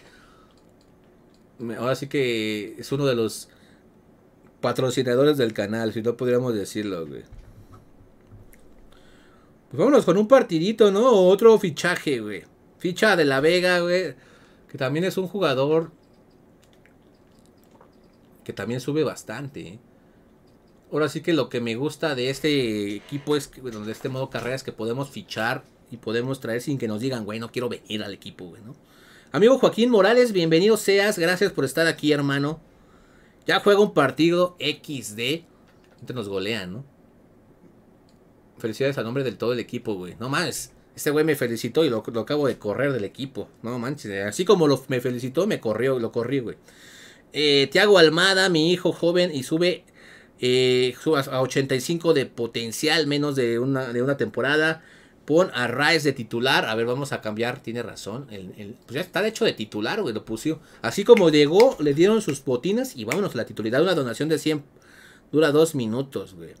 Ahora sí que es uno de los patrocinadores del canal, si no podríamos decirlo, güey. Pues vámonos con un partidito, ¿no? Otro fichaje, güey. Ficha de la Vega, güey. Que también es un jugador que también sube bastante. ¿eh? Ahora sí que lo que me gusta de este equipo es que, bueno, de este modo carreras que podemos fichar y podemos traer sin que nos digan, güey, no quiero venir al equipo, güey, Amigo Joaquín Morales, bienvenido seas, gracias por estar aquí, hermano. Ya juega un partido XD. nos golean, ¿no? Felicidades a nombre del todo el equipo, güey. No más. Este güey me felicitó y lo, acabo de correr del equipo. No manches. Así como lo, me felicitó, me corrió, lo corrí, güey. Eh, Tiago Almada, mi hijo joven, y sube, eh, a 85 de potencial, menos de una, de una temporada. Pon a raíz de titular. A ver, vamos a cambiar. Tiene razón. El, pues ya está hecho de titular, güey. Lo puso. Así como llegó, le dieron sus botinas y vámonos. La titularidad, una donación de 100. Dura dos minutos, güey.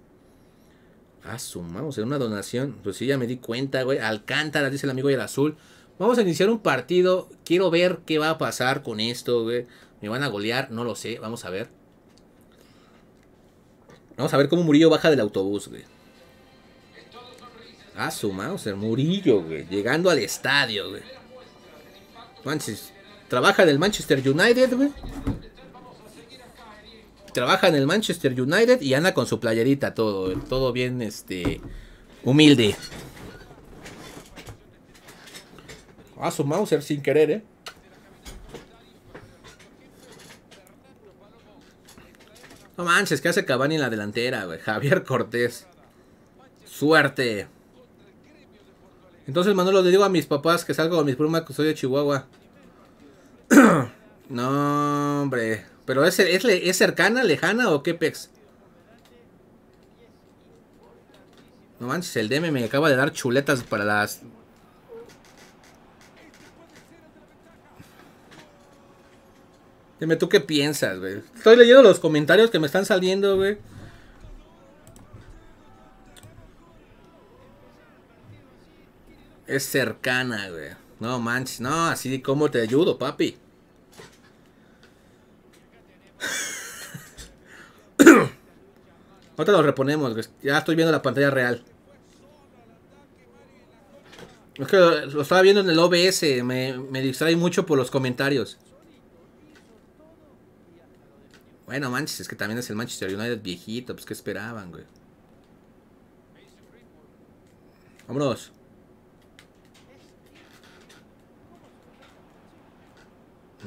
Ah, sumamos en una donación. Pues sí, ya me di cuenta, güey. Alcántara, dice el amigo del azul. Vamos a iniciar un partido. Quiero ver qué va a pasar con esto, güey. ¿Me van a golear? No lo sé. Vamos a ver. Vamos a ver cómo Murillo baja del autobús, güey a su Mauser, Murillo, güey. Llegando al estadio, güey. Manches, trabaja en el Manchester United, güey. Trabaja en el Manchester United y anda con su playerita todo, todo bien, este, humilde. a su Mauser sin querer, eh. No manches, ¿qué hace Cavani en la delantera, güey? Javier Cortés. Suerte. Entonces, Manolo, le digo a mis papás que salgo a mis plumas que soy de Chihuahua. no, hombre. ¿Pero es, es, es cercana, lejana o qué pex? No manches, el DM me acaba de dar chuletas para las... Dime tú qué piensas, güey. Estoy leyendo los comentarios que me están saliendo, güey. es cercana, güey. No manches, no, así como te ayudo, papi. Ahorita lo reponemos, güey. Ya estoy viendo la pantalla real. Es que lo, estaba viendo en el OBS, me, me distrae mucho por los comentarios. Bueno, manches, es que también es el Manchester United viejito, pues ¿qué esperaban, güey. Vámonos.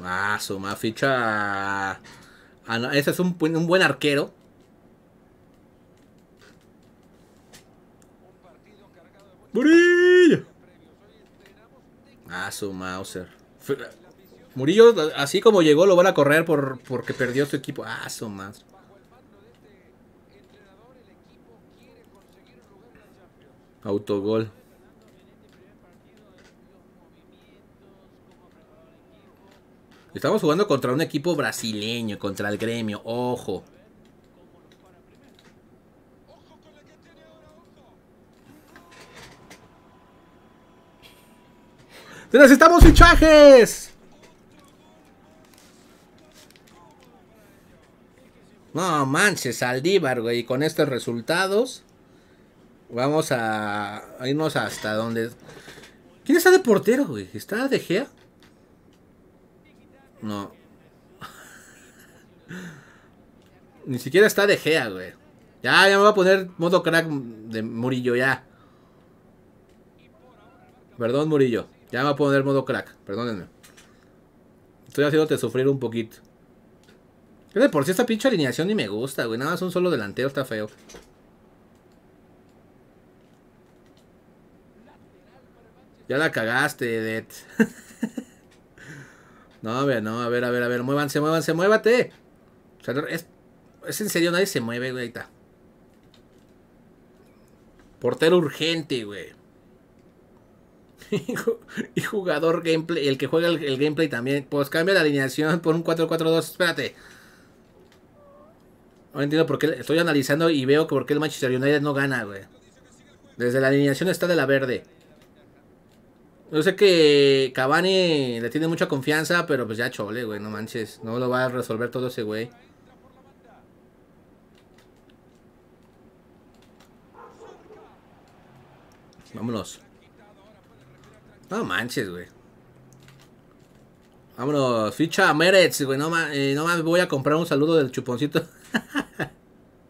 Ah, suma ficha. ese es un, un buen arquero. Murillo. Ah, su Mauser. Murillo, así como llegó, lo van a correr por, porque perdió su equipo. Ah, su Autogol. Estamos jugando contra un equipo brasileño, contra el gremio, ojo. ¡Necesitamos fichajes! No manches, Aldíbar, güey. Y con estos resultados, vamos a, irnos hasta donde. ¿Quién está de portero, güey? ¿Está De Gea? No. Ni siquiera está de Gea, güey. Ya, ya me va a poner modo crack de Murillo, ya. Perdón, Murillo. Ya me va a poner modo crack. Perdónenme. Estoy haciéndote sufrir un poquito. Es de por si esta pinche alineación ni me gusta, güey. Nada más un solo delantero está feo. Ya la cagaste, de No, a ver, no, a ver, a ver, a ver, muévanse, muévanse, muévate. es, en serio, nadie se mueve, güey, ahí está. Portero urgente, güey. y jugador gameplay, el que juega el, gameplay también. Pues cambia la alineación por un 4-4-2, espérate. No entiendo por qué, estoy analizando y veo por qué el Manchester United no gana, güey. Desde la alineación está de la verde. Yo sé que Cavani le tiene mucha confianza, pero pues ya chole, güey, no manches. No lo va a resolver todo ese güey. Vámonos. No manches, güey. Vámonos. Ficha a güey. No, eh, más no voy a comprar un saludo del chuponcito.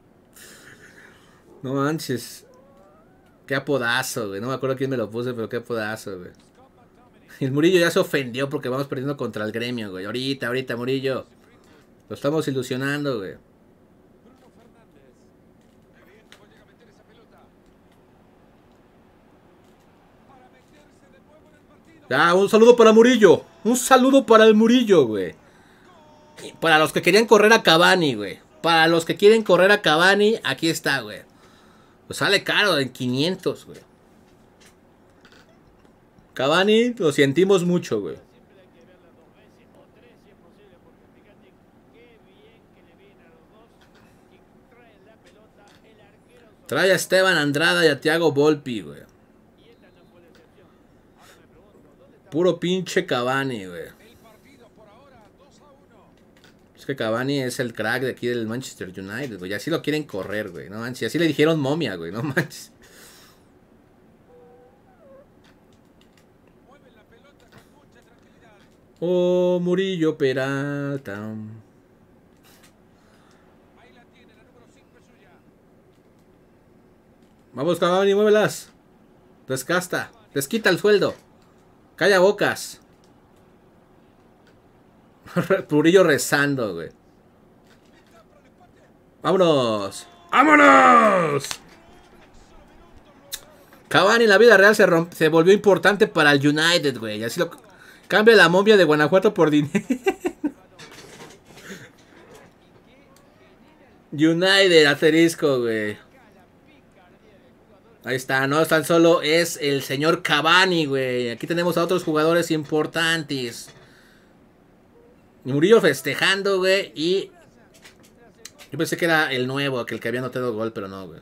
no manches. Qué apodazo, güey. No me acuerdo quién me lo puse, pero qué apodazo, güey. El Murillo ya se ofendió porque vamos perdiendo contra el gremio, güey. Ahorita, ahorita, Murillo. Lo estamos ilusionando, güey. Ya, un saludo para Murillo. Un saludo para el Murillo, güey. Para los que querían correr a Cavani, güey. Para los que quieren correr a Cavani, aquí está, güey. Pues sale caro, en 500, güey. Cavani, lo sentimos mucho, güey. Trae a Esteban Andrada y a Thiago Volpi, güey. Puro pinche Cavani, güey. Es que Cavani es el crack de aquí del Manchester United, güey. Así lo quieren correr, güey. No manches. Así le dijeron momia, güey. No manches. Oh, Murillo Peralta. Vamos, Cavani, muévelas. les quita el sueldo. Calla bocas. Murillo rezando, güey. Vámonos. ¡Vámonos! Cavani en la vida real se, volvió importante para el United, güey. Así lo Cambia la momia de Guanajuato por dinero. United, asterisco, güey. Ahí está, no tan solo es el señor Cavani, güey. Aquí tenemos a otros jugadores importantes. Murillo festejando, güey. Y yo pensé que era el nuevo, aquel que había anotado gol, pero no, güey.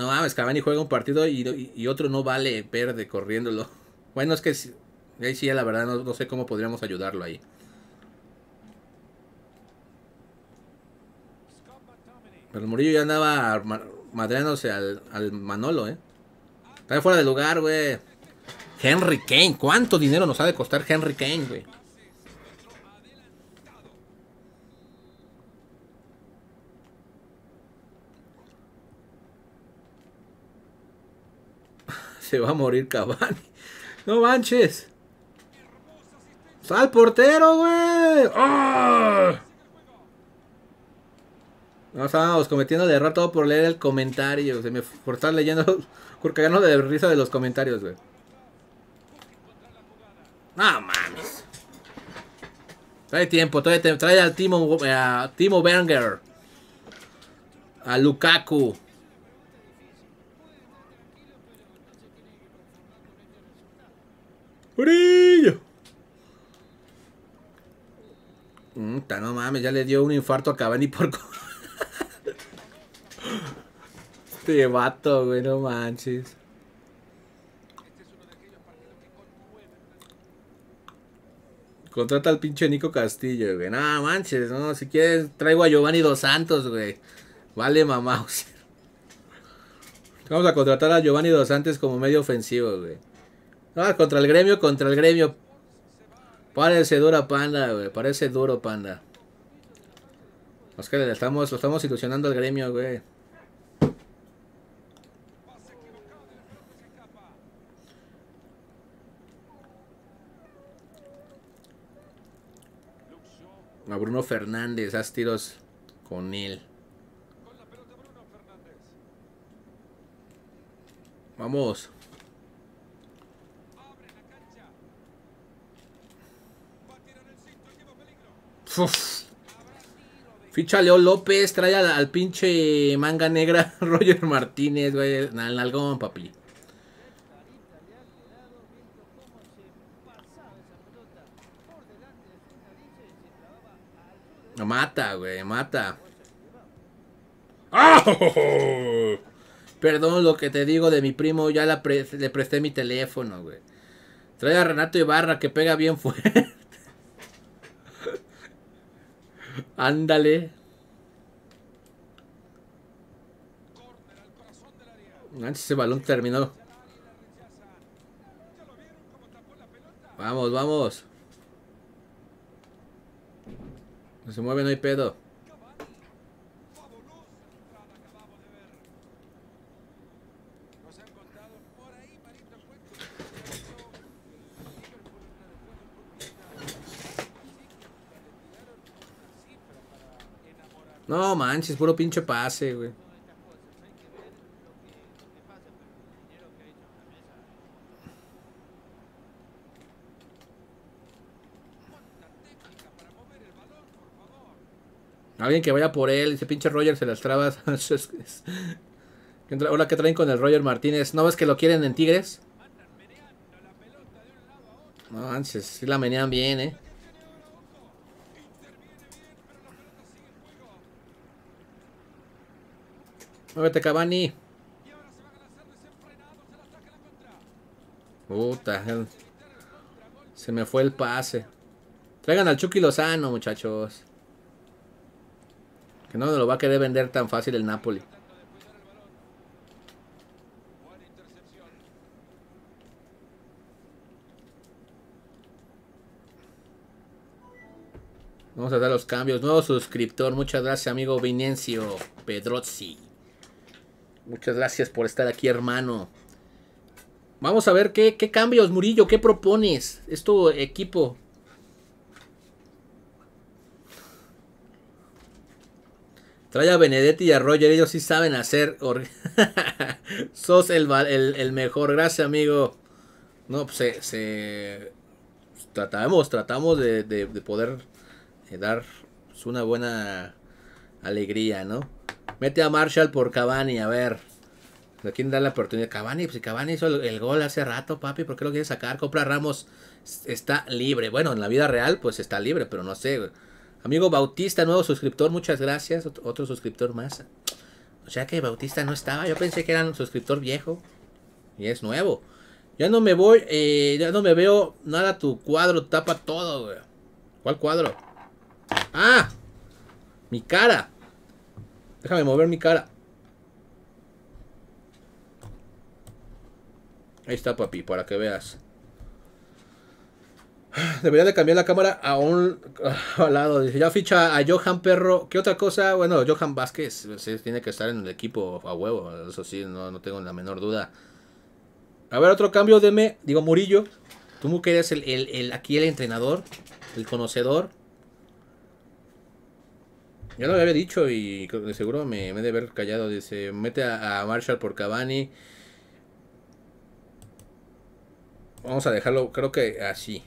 No mames, Cavani juega un partido y, otro no vale verde corriéndolo. Bueno, es que ahí sí, la verdad, no, sé cómo podríamos ayudarlo ahí. Pero Murillo ya andaba madreándose al, al Manolo, ¿eh? Está fuera de lugar, güey. Henry Kane. ¿Cuánto dinero nos ha de costar Henry Kane, güey? Se va a morir Cavani. No manches. ¡Sal portero, güey! ¡Ah! No estábamos cometiendo el error todo por leer el comentario. Se me por estar leyendo Porque ganó de risa de los comentarios, güey. No mames. Trae tiempo, trae, trae al Timo, eh, a Timo A Lukaku. ¡Curillo! no mames, ya le dio un infarto a Cavani por... este vato, güey, no manches. Contrata al pinche Nico Castillo, güey. No manches, no. Si quieres, traigo a Giovanni Dos Santos, güey. Vale, mamá. Vamos a contratar a Giovanni Dos Santos como medio ofensivo, güey. Ah, contra el gremio, contra el gremio. Parece dura panda, güey. Parece duro panda. Es que le estamos, lo estamos ilusionando al gremio, güey. A Bruno Fernández, haz tiros con él. Vamos. Ficha Leo López, trae al, pinche manga negra Roger Martínez, güey. Al nalgón, papi. Mata, güey, mata. ¡Ah! Perdón lo que te digo de mi primo, ya le presté mi teléfono, güey. Trae a Renato Ibarra que pega bien fuerte. Ándale. Ah, ese balón terminó. Vamos, vamos. No se mueve, no hay pedo. No manches, puro pinche pase, güey. Alguien que vaya por él, ese pinche Roger se las trabas. Hola, ¿qué traen con el Roger Martínez? ¿No ves que lo quieren en Tigres? No manches, si la menean bien, eh. Muévete, Cavani. Puta, se me fue el pase. Traigan al Chucky Lozano, muchachos. Que no lo va a querer vender tan fácil el Napoli. Vamos a dar los cambios. Nuevo suscriptor. Muchas gracias, amigo Vinencio Pedrozzi. Muchas gracias por estar aquí, hermano. Vamos a ver qué, cambios, Murillo, qué propones. esto equipo. Trae a Benedetti y a Roger, ellos sí saben hacer. Sos el, el, mejor, gracias amigo. No, pues se, tratamos, tratamos de poder eh, dar una buena alegría, ¿no? Mete a Marshall por Cavani, a ver. ¿A quién da la oportunidad? Cavani, pues Cavani hizo el, gol hace rato, papi. ¿Por qué lo quiere sacar? Compra Ramos. Está libre. Bueno, en la vida real, pues está libre, pero no sé. Amigo Bautista, nuevo suscriptor, muchas gracias. otro suscriptor más. O sea que Bautista no estaba. Yo pensé que era un suscriptor viejo. Y es nuevo. Ya no me voy, eh, ya no me veo nada tu cuadro, tapa todo, güey. ¿Cuál cuadro? ¡Ah! Mi cara. Déjame mover mi cara. Ahí está, papi, para que veas. Debería de cambiar la cámara a un lado. Dice, ya ficha a Johan Perro. ¿Qué otra cosa? Bueno, Johan Vázquez tiene que estar en el equipo a huevo. Eso sí, no, no tengo la menor duda. A ver, otro cambio, deme. Digo, Murillo. Tú que eres el, el, aquí el entrenador, el conocedor. Ya lo había dicho y seguro me, me de haber callado. Dice, mete a, Marshall por Cavani. Vamos a dejarlo, creo que así.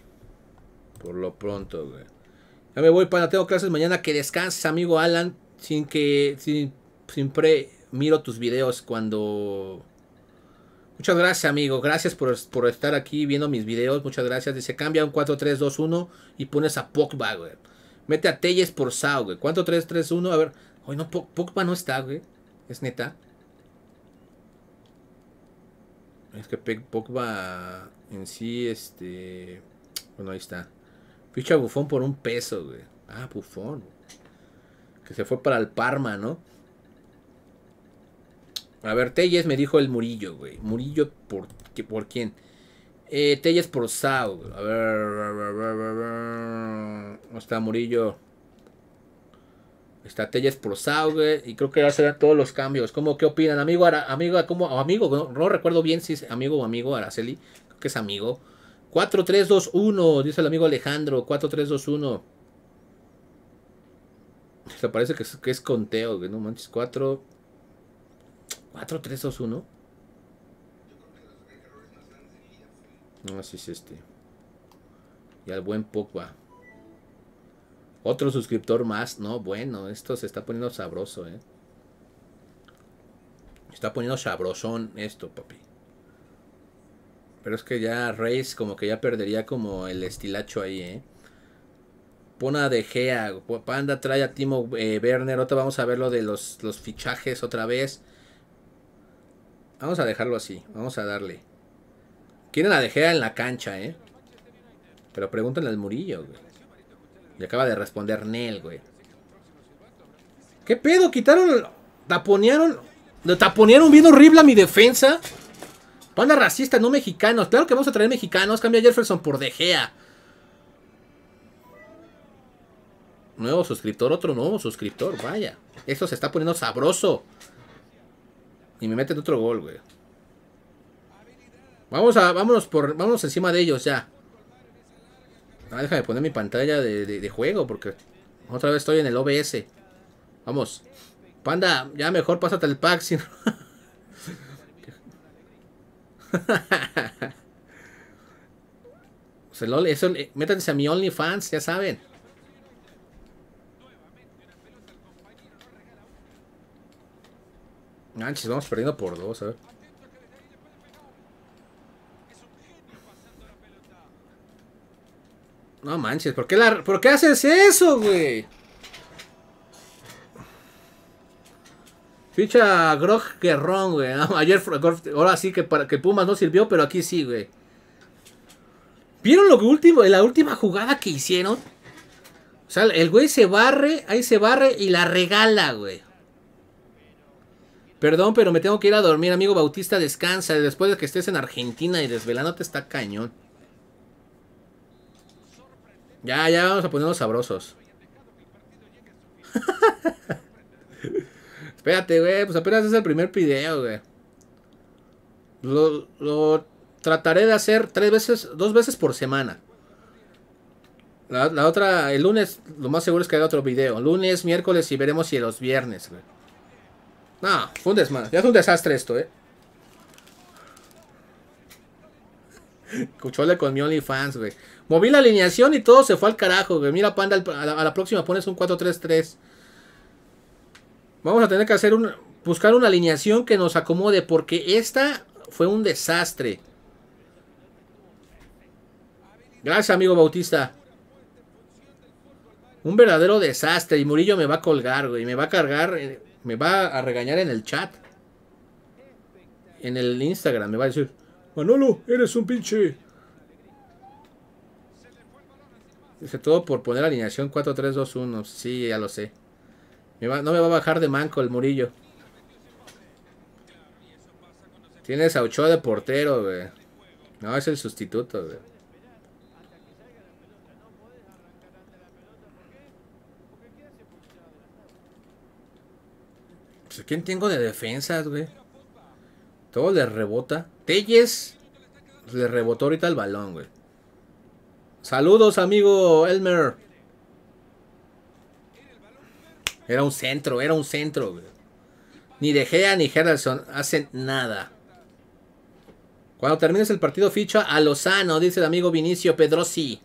Por lo pronto, güey. Ya me voy, para Tengo clases mañana. Que descanses, amigo Alan. Sin que... siempre miro tus videos cuando... Muchas gracias, amigo. Gracias por, por estar aquí viendo mis videos. Muchas gracias. Dice, cambia un 4-3-2-1 y pones a Pogba, güey. Mete a Telles por Sao, güey. ¿Cuánto? 3, 3, 1. A ver. Ay, no, Pogba no está, güey. Es neta. Es que Pogba en sí, este. Bueno, ahí está. Ficha Bufón por un peso, güey. Ah, Bufón. Que se fue para el Parma, ¿no? A ver, Telles me dijo el Murillo, güey. Murillo, ¿por, ¿por quién? Eh, Telles por Saug A ver, ¿Dónde está Murillo? Está Telles por Saug Y creo que ya serán todos los cambios. ¿Cómo, qué opinan? Amigo, ara, ¿cómo? O amigo, no, recuerdo bien si es amigo o amigo, Araceli. Creo que es amigo. 4-3-2-1 dice el amigo Alejandro. 4-3-2-1 Se parece que es, que es conteo, No manches. 4. 4, 3, 2, 1. No, así es este. Y al buen Pogba. Otro suscriptor más, ¿no? Bueno, esto se está poniendo sabroso, ¿eh? Se está poniendo sabrosón esto, papi. Pero es que ya Reyes como que ya perdería como el estilacho ahí, ¿eh? Pona de Gea, Panda trae a Timo eh, Werner, vamos a ver lo de los fichajes otra vez. Vamos a dejarlo así, vamos a darle. Quieren a De en la cancha, ¿eh? Pero pregúntenle al Murillo, güey. Y acaba de responder Nel, güey. ¿Qué pedo? Quitaron, taponearon, lo taponearon bien horrible a mi defensa. Panda racista, no mexicanos. Claro que vamos a traer mexicanos. Cambia Jefferson por De Nuevo suscriptor, otro nuevo suscriptor, vaya. Esto se está poniendo sabroso. Y me meten otro gol, güey. Vamos a, vámonos por, vámonos encima de ellos ya. Ah, deja de poner mi pantalla de, juego porque otra vez estoy en el OBS. Vamos. Panda, ya mejor pásate el pack si. métanse a mi OnlyFans, ya saben. Manches, vamos perdiendo por dos, a ver. No manches, ¿por qué, la, ¿por qué haces eso, güey? Ficha Grog Guerrón, güey. Ayer, ahora sí que, para, que Pumas no sirvió, pero aquí sí, güey. ¿Vieron lo último, la última jugada que hicieron? O sea, el güey se barre, ahí se barre y la regala, güey. Perdón, pero me tengo que ir a dormir, amigo Bautista, descansa. Después de que estés en Argentina y desvelándote está cañón. Ya, ya vamos a ponernos sabrosos. Espérate, güey. Pues apenas es el primer video, güey. Lo, trataré de hacer tres veces, dos veces por semana. La, otra, el lunes, lo más seguro es que haya otro video. Lunes, miércoles y veremos si los viernes, güey. No, fue un desmadre. Ya es un desastre esto, eh. Cuchole con mi OnlyFans, güey. Moví la alineación y todo se fue al carajo, güey. Mira, panda, a la, próxima pones un 4-3-3. Vamos a tener que hacer buscar una alineación que nos acomode porque esta fue un desastre. Gracias, amigo Bautista. Un verdadero desastre. Y Murillo me va a colgar, güey. Me va a cargar. Eh, me va a regañar en el chat. En el Instagram, me va a decir. Manolo, eres un pinche. Dice todo por poner alineación 4-3-2-1. Sí, ya lo sé. Me va, no me va a bajar de manco el Murillo. Tienes a Ochoa de portero, güey. No, es el sustituto, güey. Pues, ¿Quién tengo de defensas, güey? Todo le rebota. Telles le rebotó ahorita el balón, güey. Saludos, amigo Elmer. Era un centro, era un centro, güey. Ni De Gea ni Geraldson hacen nada. Cuando termines el partido, ficha a Lozano, dice el amigo Vinicio Pedrosi.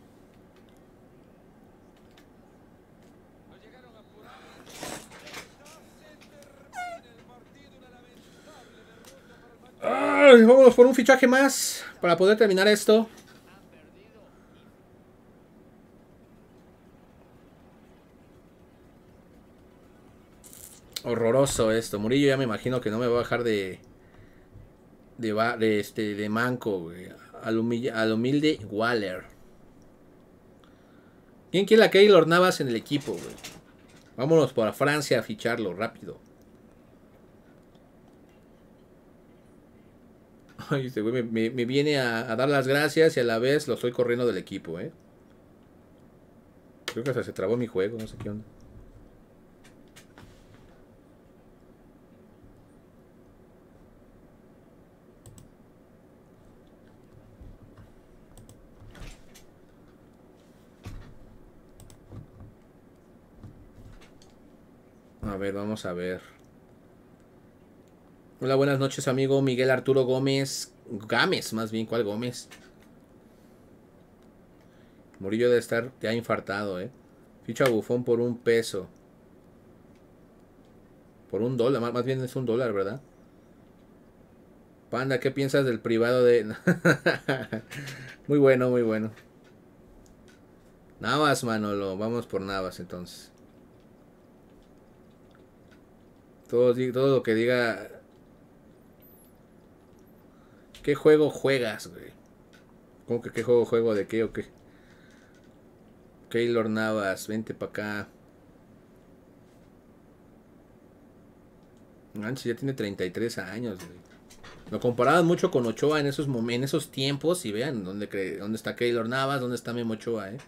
vámonos por un fichaje más para poder terminar esto. Horroroso esto. Murillo ya me imagino que no me va a bajar de... De, este, de manco, Al, humilde Waller. ¿Quién quiere la Keylor Navas en el equipo, Vámonos para Francia a ficharlo rápido. este güey, me, viene a, a, dar las gracias y a la vez lo estoy corriendo del equipo, ¿eh? Creo que hasta se trabó mi juego, no sé qué onda. A ver, vamos a ver. Hola, buenas noches, amigo Miguel Arturo Gómez. Gámez, más bien, ¿cuál Gómez? Murillo de estar te ha infartado, ¿eh? Ficha Bufón por un peso. Por un dólar, más, bien es un dólar, ¿verdad? Panda, ¿qué piensas del privado de...? muy bueno, muy bueno. Navas, Manolo. Vamos por Navas, entonces. Todo, todo lo que diga ¿Qué juego juegas, güey? ¿Cómo que qué juego juego de qué o qué? Keylor Navas, vente para acá. Nancy ya tiene 33 años, güey. Lo comparaban mucho con Ochoa en esos esos tiempos y vean dónde, dónde está Keylor Navas, dónde está Memo Ochoa, eh.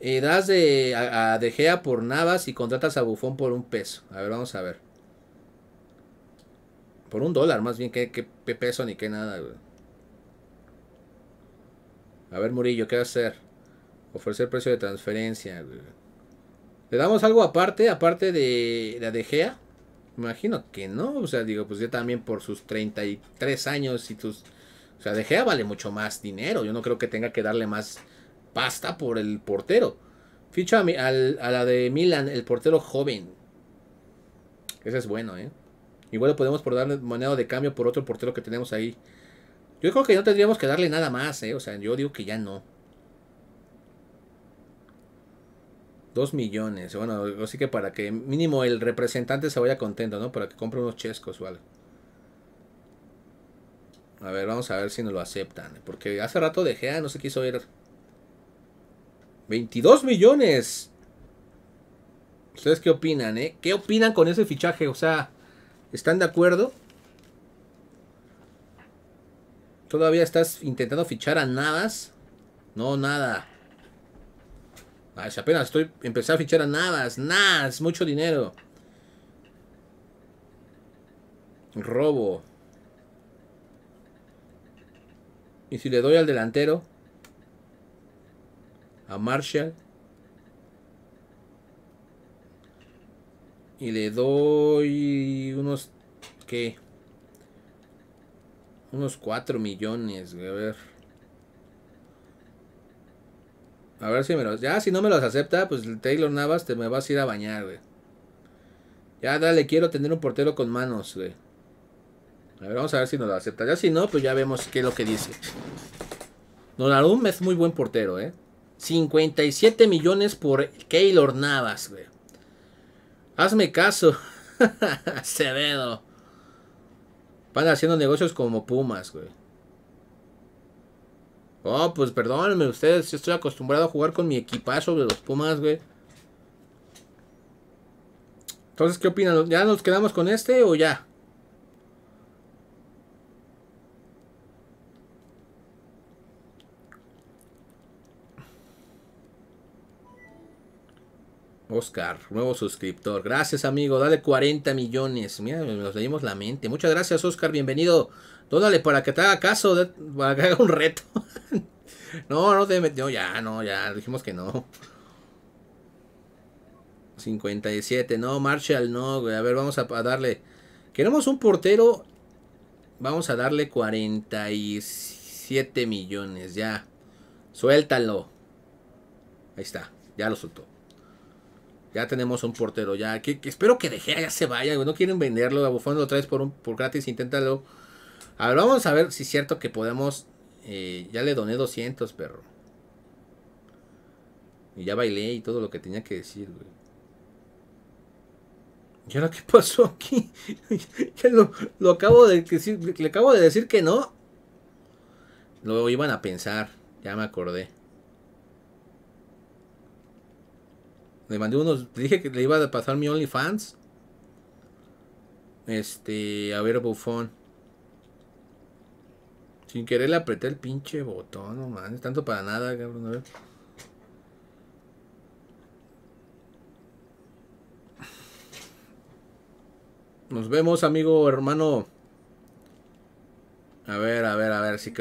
eh de, a, a por Navas y contratas a Bufón por un peso. A ver, vamos a ver. Por un dólar, más bien, que, peso ni que nada, A ver, Murillo, ¿qué va a hacer? Ofrecer precio de transferencia, ¿Le damos algo aparte, aparte de la de Gea? Me imagino que no, o sea, digo, pues ya también por sus 33 años y tus... O sea, de Gea vale mucho más dinero, yo no creo que tenga que darle más pasta por el portero. Ficha a, a la de Milan, el portero joven. Ese es bueno, ¿eh? Igual podemos por dar moneda de cambio por otro portero que tenemos ahí. Yo creo que no tendríamos que darle nada más, ¿eh? O sea, yo digo que ya no. Dos millones. Bueno, así que para que mínimo el representante se vaya contento, ¿no? Para que compre unos chescos o algo. A ver, vamos a ver si nos lo aceptan. Porque hace rato dejé, no se quiso ir. 22 millones. ¿Ustedes qué opinan, eh? ¿Qué opinan con ese fichaje? O sea, ¿Están de acuerdo? Todavía estás intentando fichar a nadas? No, nada. apenas estoy empezando a fichar a nadas. Navas, mucho dinero. Robo. ¿Y si le doy al delantero? A Marshall. Y le doy unos... ¿Qué? Unos 4 millones, güey. A ver. A ver si me los... Ya, si no me los acepta, pues Taylor Navas te me vas a ir a bañar, güey. Ya, dale, quiero tener un portero con manos, güey. A ver, vamos a ver si nos lo acepta. Ya si no, pues ya vemos qué es lo que dice. Donarum es muy buen portero, ¿eh? 57 millones por Taylor Navas, güey. Hazme caso. Acevedo. Van haciendo negocios como Pumas, güey. Oh, pues perdónenme ustedes. Yo estoy acostumbrado a jugar con mi equipazo de los Pumas, güey. Entonces, ¿qué opinan? ¿Ya nos quedamos con este o ya? Oscar, nuevo suscriptor. Gracias, amigo. Dale 40 millones. Mira, nos leímos la mente. Muchas gracias, Oscar. Bienvenido. Dónale para que te haga caso, para que haga un reto. no, no te metió. No, ya, no, ya. Dijimos que no. 57. No, Marshall, no, A ver, vamos a, a darle. Queremos un portero. Vamos a darle 47 millones. Ya. Suéltalo. Ahí está. Ya lo soltó. Ya tenemos un portero, ya. Que, espero que deje ya se vaya, No quieren venderlo. A Bufón lo traes por, un, por gratis, inténtalo. A ver, vamos a ver si es cierto que podemos. Eh, ya le doné 200, pero. Y ya bailé y todo lo que tenía que decir, güey. ¿Y ahora qué pasó aquí? ya lo, lo, acabo de decir, le acabo de decir que no. Lo iban a pensar, ya me acordé. Le mandé unos. Le dije que le iba a pasar mi OnlyFans. Este. A ver, bufón. Sin querer le apreté el pinche botón, no mames. Tanto para nada, cabrón. A ver. Nos vemos, amigo, hermano. A ver, a ver, a ver. Si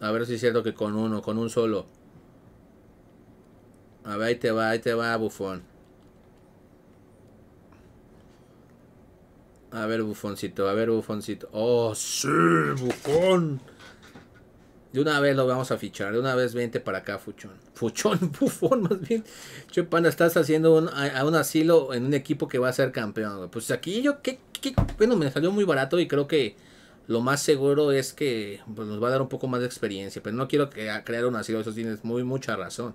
a ver si es cierto que con uno, con un solo. A ver, ahí te va, ahí te va, bufón. A ver, bufoncito, a ver, bufoncito. ¡Oh, sí, bufón! De una vez lo vamos a fichar, de una vez vente para acá, fuchón. Fuchón, bufón, más bien. Chupanda, estás haciendo un, a, un asilo en un equipo que va a ser campeón. Pues aquí yo, ¿qué, bueno, me salió muy barato y creo que lo más seguro es que pues, nos va a dar un poco más de experiencia. Pero no quiero crear un asilo, eso tienes muy mucha razón.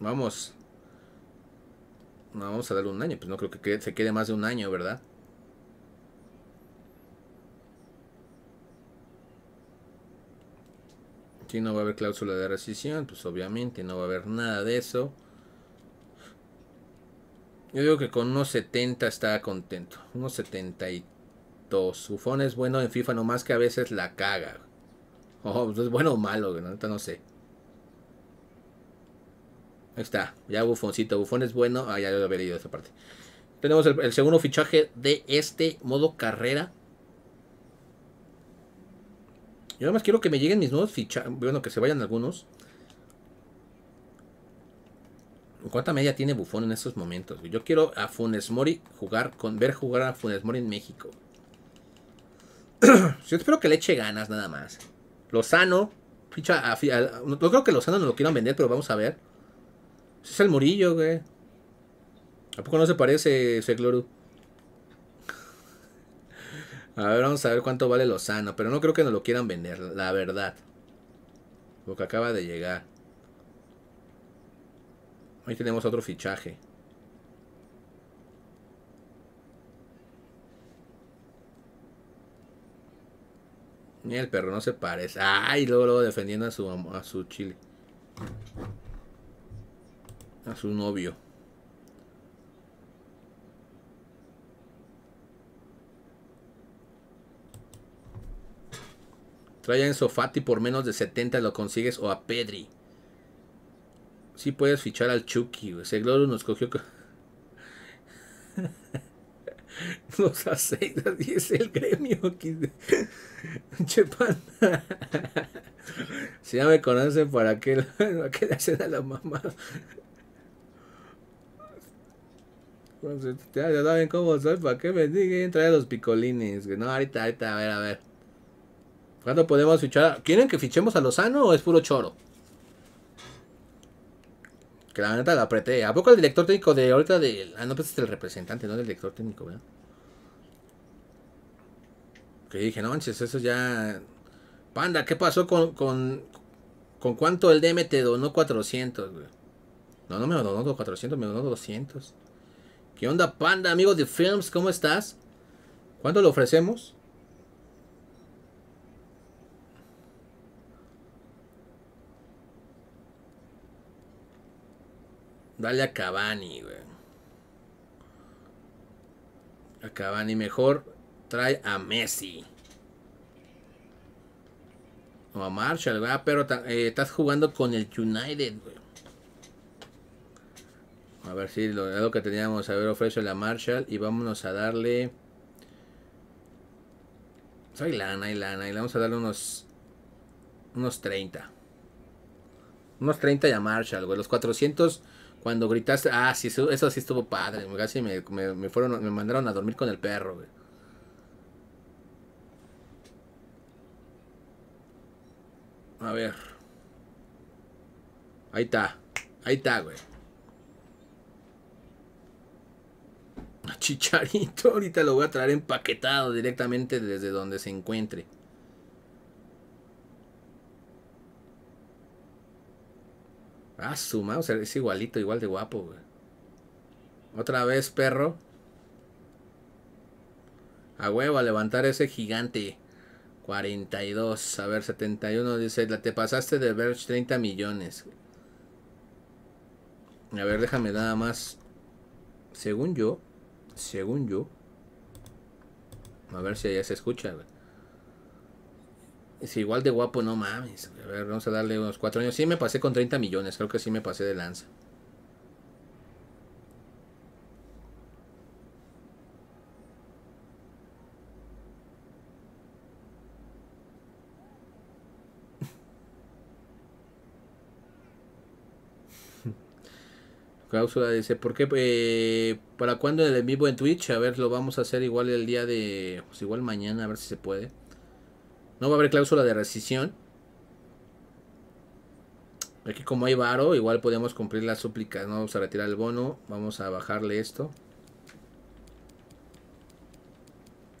Vamos. No, vamos a darle un año, pues no creo que se quede más de un año, ¿verdad? Si no va a haber cláusula de rescisión, pues obviamente no va a haber nada de eso. Yo digo que con unos 70 está contento. Unos 72. Bufón es bueno en FIFA, nomás que a veces la caga. Ojo, oh, pues es bueno o malo, ¿no? no sé. Ahí está, ya bufoncito. Bufón es bueno. Ah, ya lo había leído esa parte. Tenemos el, segundo fichaje de este modo carrera. Yo nada más quiero que me lleguen mis nuevos fichajes. Bueno, que se vayan algunos. ¿Cuánta media tiene Bufón en estos momentos? Yo quiero a Funes Mori jugar con. Ver jugar a Funes Mori en México. Yo espero que le eche ganas nada más. Lozano. Ficha no creo que Lozano no lo quieran vender, pero vamos a ver. Es el Murillo, güey. ¿A poco no se parece ese cloro? A ver, vamos a ver cuánto vale Lozano. Pero no creo que nos lo quieran vender, la verdad. Lo que acaba de llegar. Ahí tenemos otro fichaje. Ni el perro no se parece. Ay, luego, luego defendiendo a su, a su chile a su novio. Trae en Enzo Fati por menos de 70 lo consigues o a Pedri. Sí puedes fichar al Chucky, Ese Gloro nos cogió... Nos y es el gremio. Chepan. si ya me conocen, ¿para qué, ¿para qué le hacen a la mamá? Ya, saben cómo soy, ¿para qué me siguen? Trae los picolines. No, ahorita, ahorita, a ver, a ver. ¿Cuándo podemos fichar? ¿Quieren que fichemos a Lozano o es puro choro? Que la neta la apreté. ¿A poco el director técnico de ahorita de. Ah, no, pues es el representante, no del director técnico, ¿verdad? Que dije, no manches, eso ya. Panda, ¿qué pasó con. con, con cuánto el DM te donó 400, güey? No, no me donó 400, me donó 200. ¿Qué onda, panda, Amigos de Films? ¿Cómo estás? ¿Cuánto lo ofrecemos? Dale a Cavani, güey. A Cavani mejor trae a Messi. O a Marshall, güey. Ah, pero eh, estás jugando con el United, güey. A ver si lo, dado que teníamos, a ver, ofrece la Marshall y vámonos a darle... Soy lana, y lana, y le vamos a darle unos... Unos 30. Unos 30 a Marshall, güey. Los 400 cuando gritaste... Ah, sí, eso, sí estuvo padre. Casi me, fueron, me mandaron a dormir con el perro, güey. A ver. Ahí está. Ahí está, güey. Chicharito, ahorita lo voy a traer empaquetado directamente desde donde se encuentre. Ah, sumado, es igualito, igual de guapo, Otra vez, perro. A huevo, a levantar ese gigante. 42, a ver, 71 dice, te pasaste de ver 30 millones. A ver, déjame nada más. Según yo, según yo. A ver si allá se escucha. Es igual de guapo, no mames. A ver, vamos a darle unos cuatro años. Sí me pasé con 30 millones. Creo que sí me pasé de lanza. Cláusula dice, ¿por qué? Eh, ¿Para cuándo el vivo en Twitch? A ver, lo vamos a hacer igual el día de... Pues igual mañana, a ver si se puede. No va a haber cláusula de rescisión. Aquí como hay varo, igual podemos cumplir las súplicas. No vamos a retirar el bono. Vamos a bajarle esto.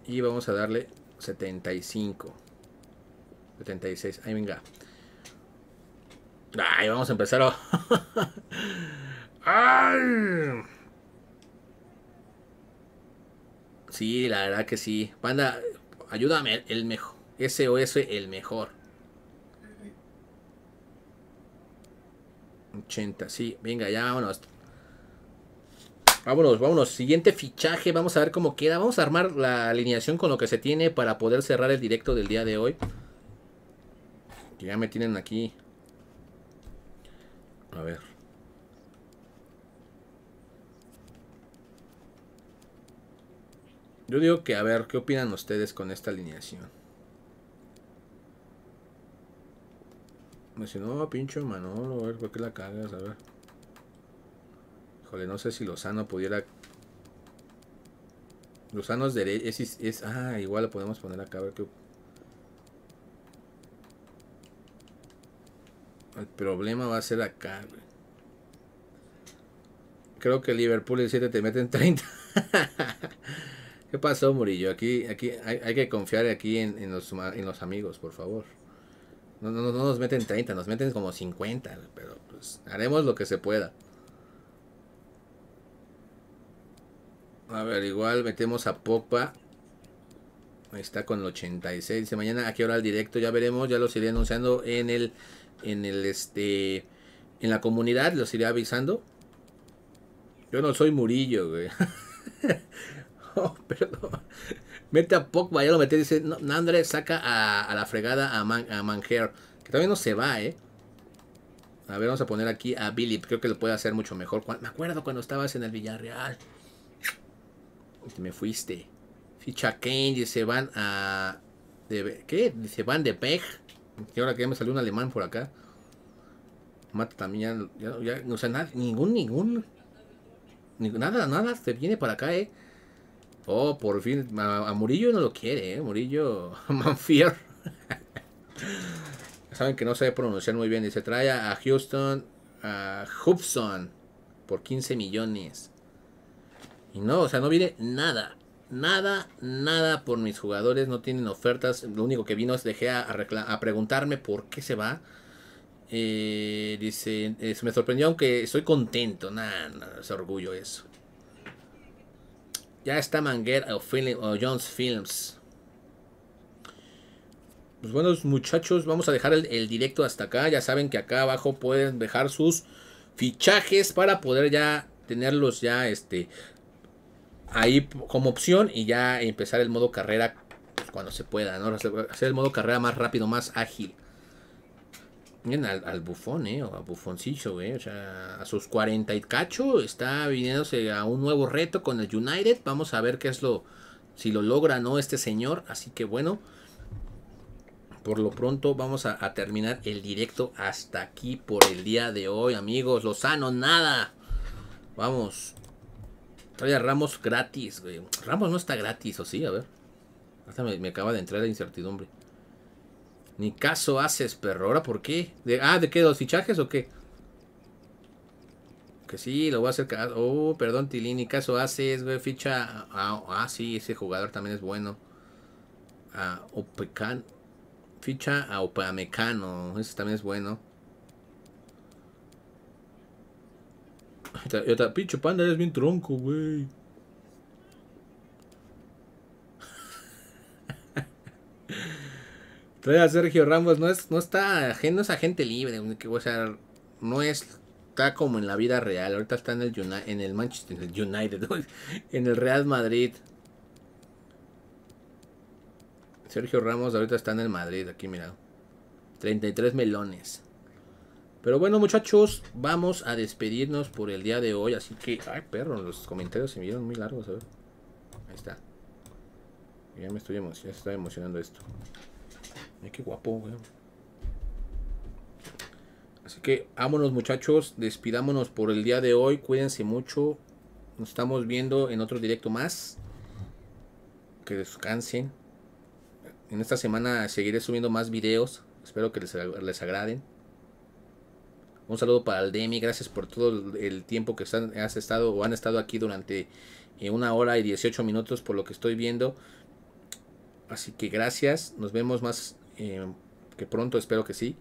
Y vamos a darle 75. 76. Ahí venga. ahí vamos a empezar. Oh. ¡Ay! Sí, la verdad que sí. Banda, ayúdame, el mejor. SOS, el mejor. 80, sí. Venga, ya vámonos. Vámonos, vámonos. Siguiente fichaje. Vamos a ver cómo queda. Vamos a armar la alineación con lo que se tiene para poder cerrar el directo del día de hoy. Que ya me tienen aquí. A ver. Yo digo que, a ver, ¿qué opinan ustedes con esta alineación? Me no, pincho Manolo, a ver, ¿por qué la cagas? A ver. Híjole, no sé si Lozano pudiera... Lozano es derecho, es, Ah, igual lo podemos poner acá, a ver qué... El problema va a ser acá, Creo que Liverpool el 7 te meten 30. ¿Qué pasó, Murillo? Aquí, aquí hay, que confiar aquí en, los, amigos, por favor. No, nos meten 30, nos meten como 50, pero pues haremos lo que se pueda. A ver, igual metemos a popa Ahí está con el 86. Dice mañana a qué hora el directo, ya veremos, ya los iré anunciando en el en el este en la comunidad, los iré avisando. Yo no soy Murillo, güey. no, perdón. Mete a Pogba, ya lo metí. Dice, no, Nandre saca a, la fregada a, Man, Que también no se va, ¿eh? A ver, vamos a poner aquí a Billy. Creo que lo puede hacer mucho mejor. Me acuerdo cuando estabas en el Villarreal. me fuiste. Ficha Kane, dice van a. De, ¿Qué? Dice van de Pech Y ahora que ya me salió un alemán por acá. Mata también, ya, ya, o sea, nada, ningún, ningún, nada, nada, se viene para acá, eh. Oh, por fin. A, Murillo no lo quiere, ¿eh? Murillo Manfier. Saben que no sabe pronunciar muy bien. Dice, trae a Houston, a Hubson, por 15 millones. Y no, o sea, no viene nada. Nada, nada por mis jugadores. No tienen ofertas. Lo único que vino es dejé a, preguntarme por qué se va. Eh, dice, me sorprendió aunque estoy contento. Nada, es orgullo eso. Ya está Manguera o, Jones Films. Pues buenos muchachos, vamos a dejar el, directo hasta acá. Ya saben que acá abajo pueden dejar sus fichajes para poder ya tenerlos ya este ahí como opción y ya empezar el modo carrera pues, cuando se pueda, Hacer el modo carrera más rápido, más ágil bien al, bufón, ¿eh? O a bufoncillo, eh, O sea, a sus 40 y cacho está viniéndose a un nuevo reto con el United. Vamos a ver qué es lo. Si lo logra, ¿no? Este señor. Así que bueno. Por lo pronto vamos a, terminar el directo hasta aquí por el día de hoy, amigos. sano nada. Vamos. Trae Ramos gratis, Ramos no está gratis, ¿o sí? A ver. Hasta me acaba de entrar la incertidumbre. Ni caso haces, perro. ¿Ahora por qué? ah, ¿de qué? ¿Dos fichajes o qué? Que sí, lo voy a hacer. Oh, perdón, Tilini. Ni caso haces, güey. Ficha. Ah, sí, ese jugador también es bueno. A Opecan. Ficha a Opamecano. Ese también es bueno. Esta pinche panda, eres bien tronco, güey. Sergio Ramos no es, no está, no es agente libre, o no es está como en la vida real. Ahorita está en el, en el Manchester United, en el Real Madrid. Sergio Ramos ahorita está en el Madrid, aquí mira. 33 melones. Pero bueno, muchachos, vamos a despedirnos por el día de hoy. Así que, ay, perro, los comentarios se vieron muy largos. A Ahí está. Ya me estoy, emocionando, estoy emocionando esto qué guapo, Así que vámonos muchachos, despidámonos por el día de hoy, cuídense mucho, nos estamos viendo en otro directo más, que descansen, en esta semana seguiré subiendo más videos, espero que les, les agraden. Un saludo para el Demi, gracias por todo el tiempo que has estado o han estado aquí durante eh, una hora y 18 minutos por lo que estoy viendo. Así que gracias, nos vemos más eh, que pronto espero que sí,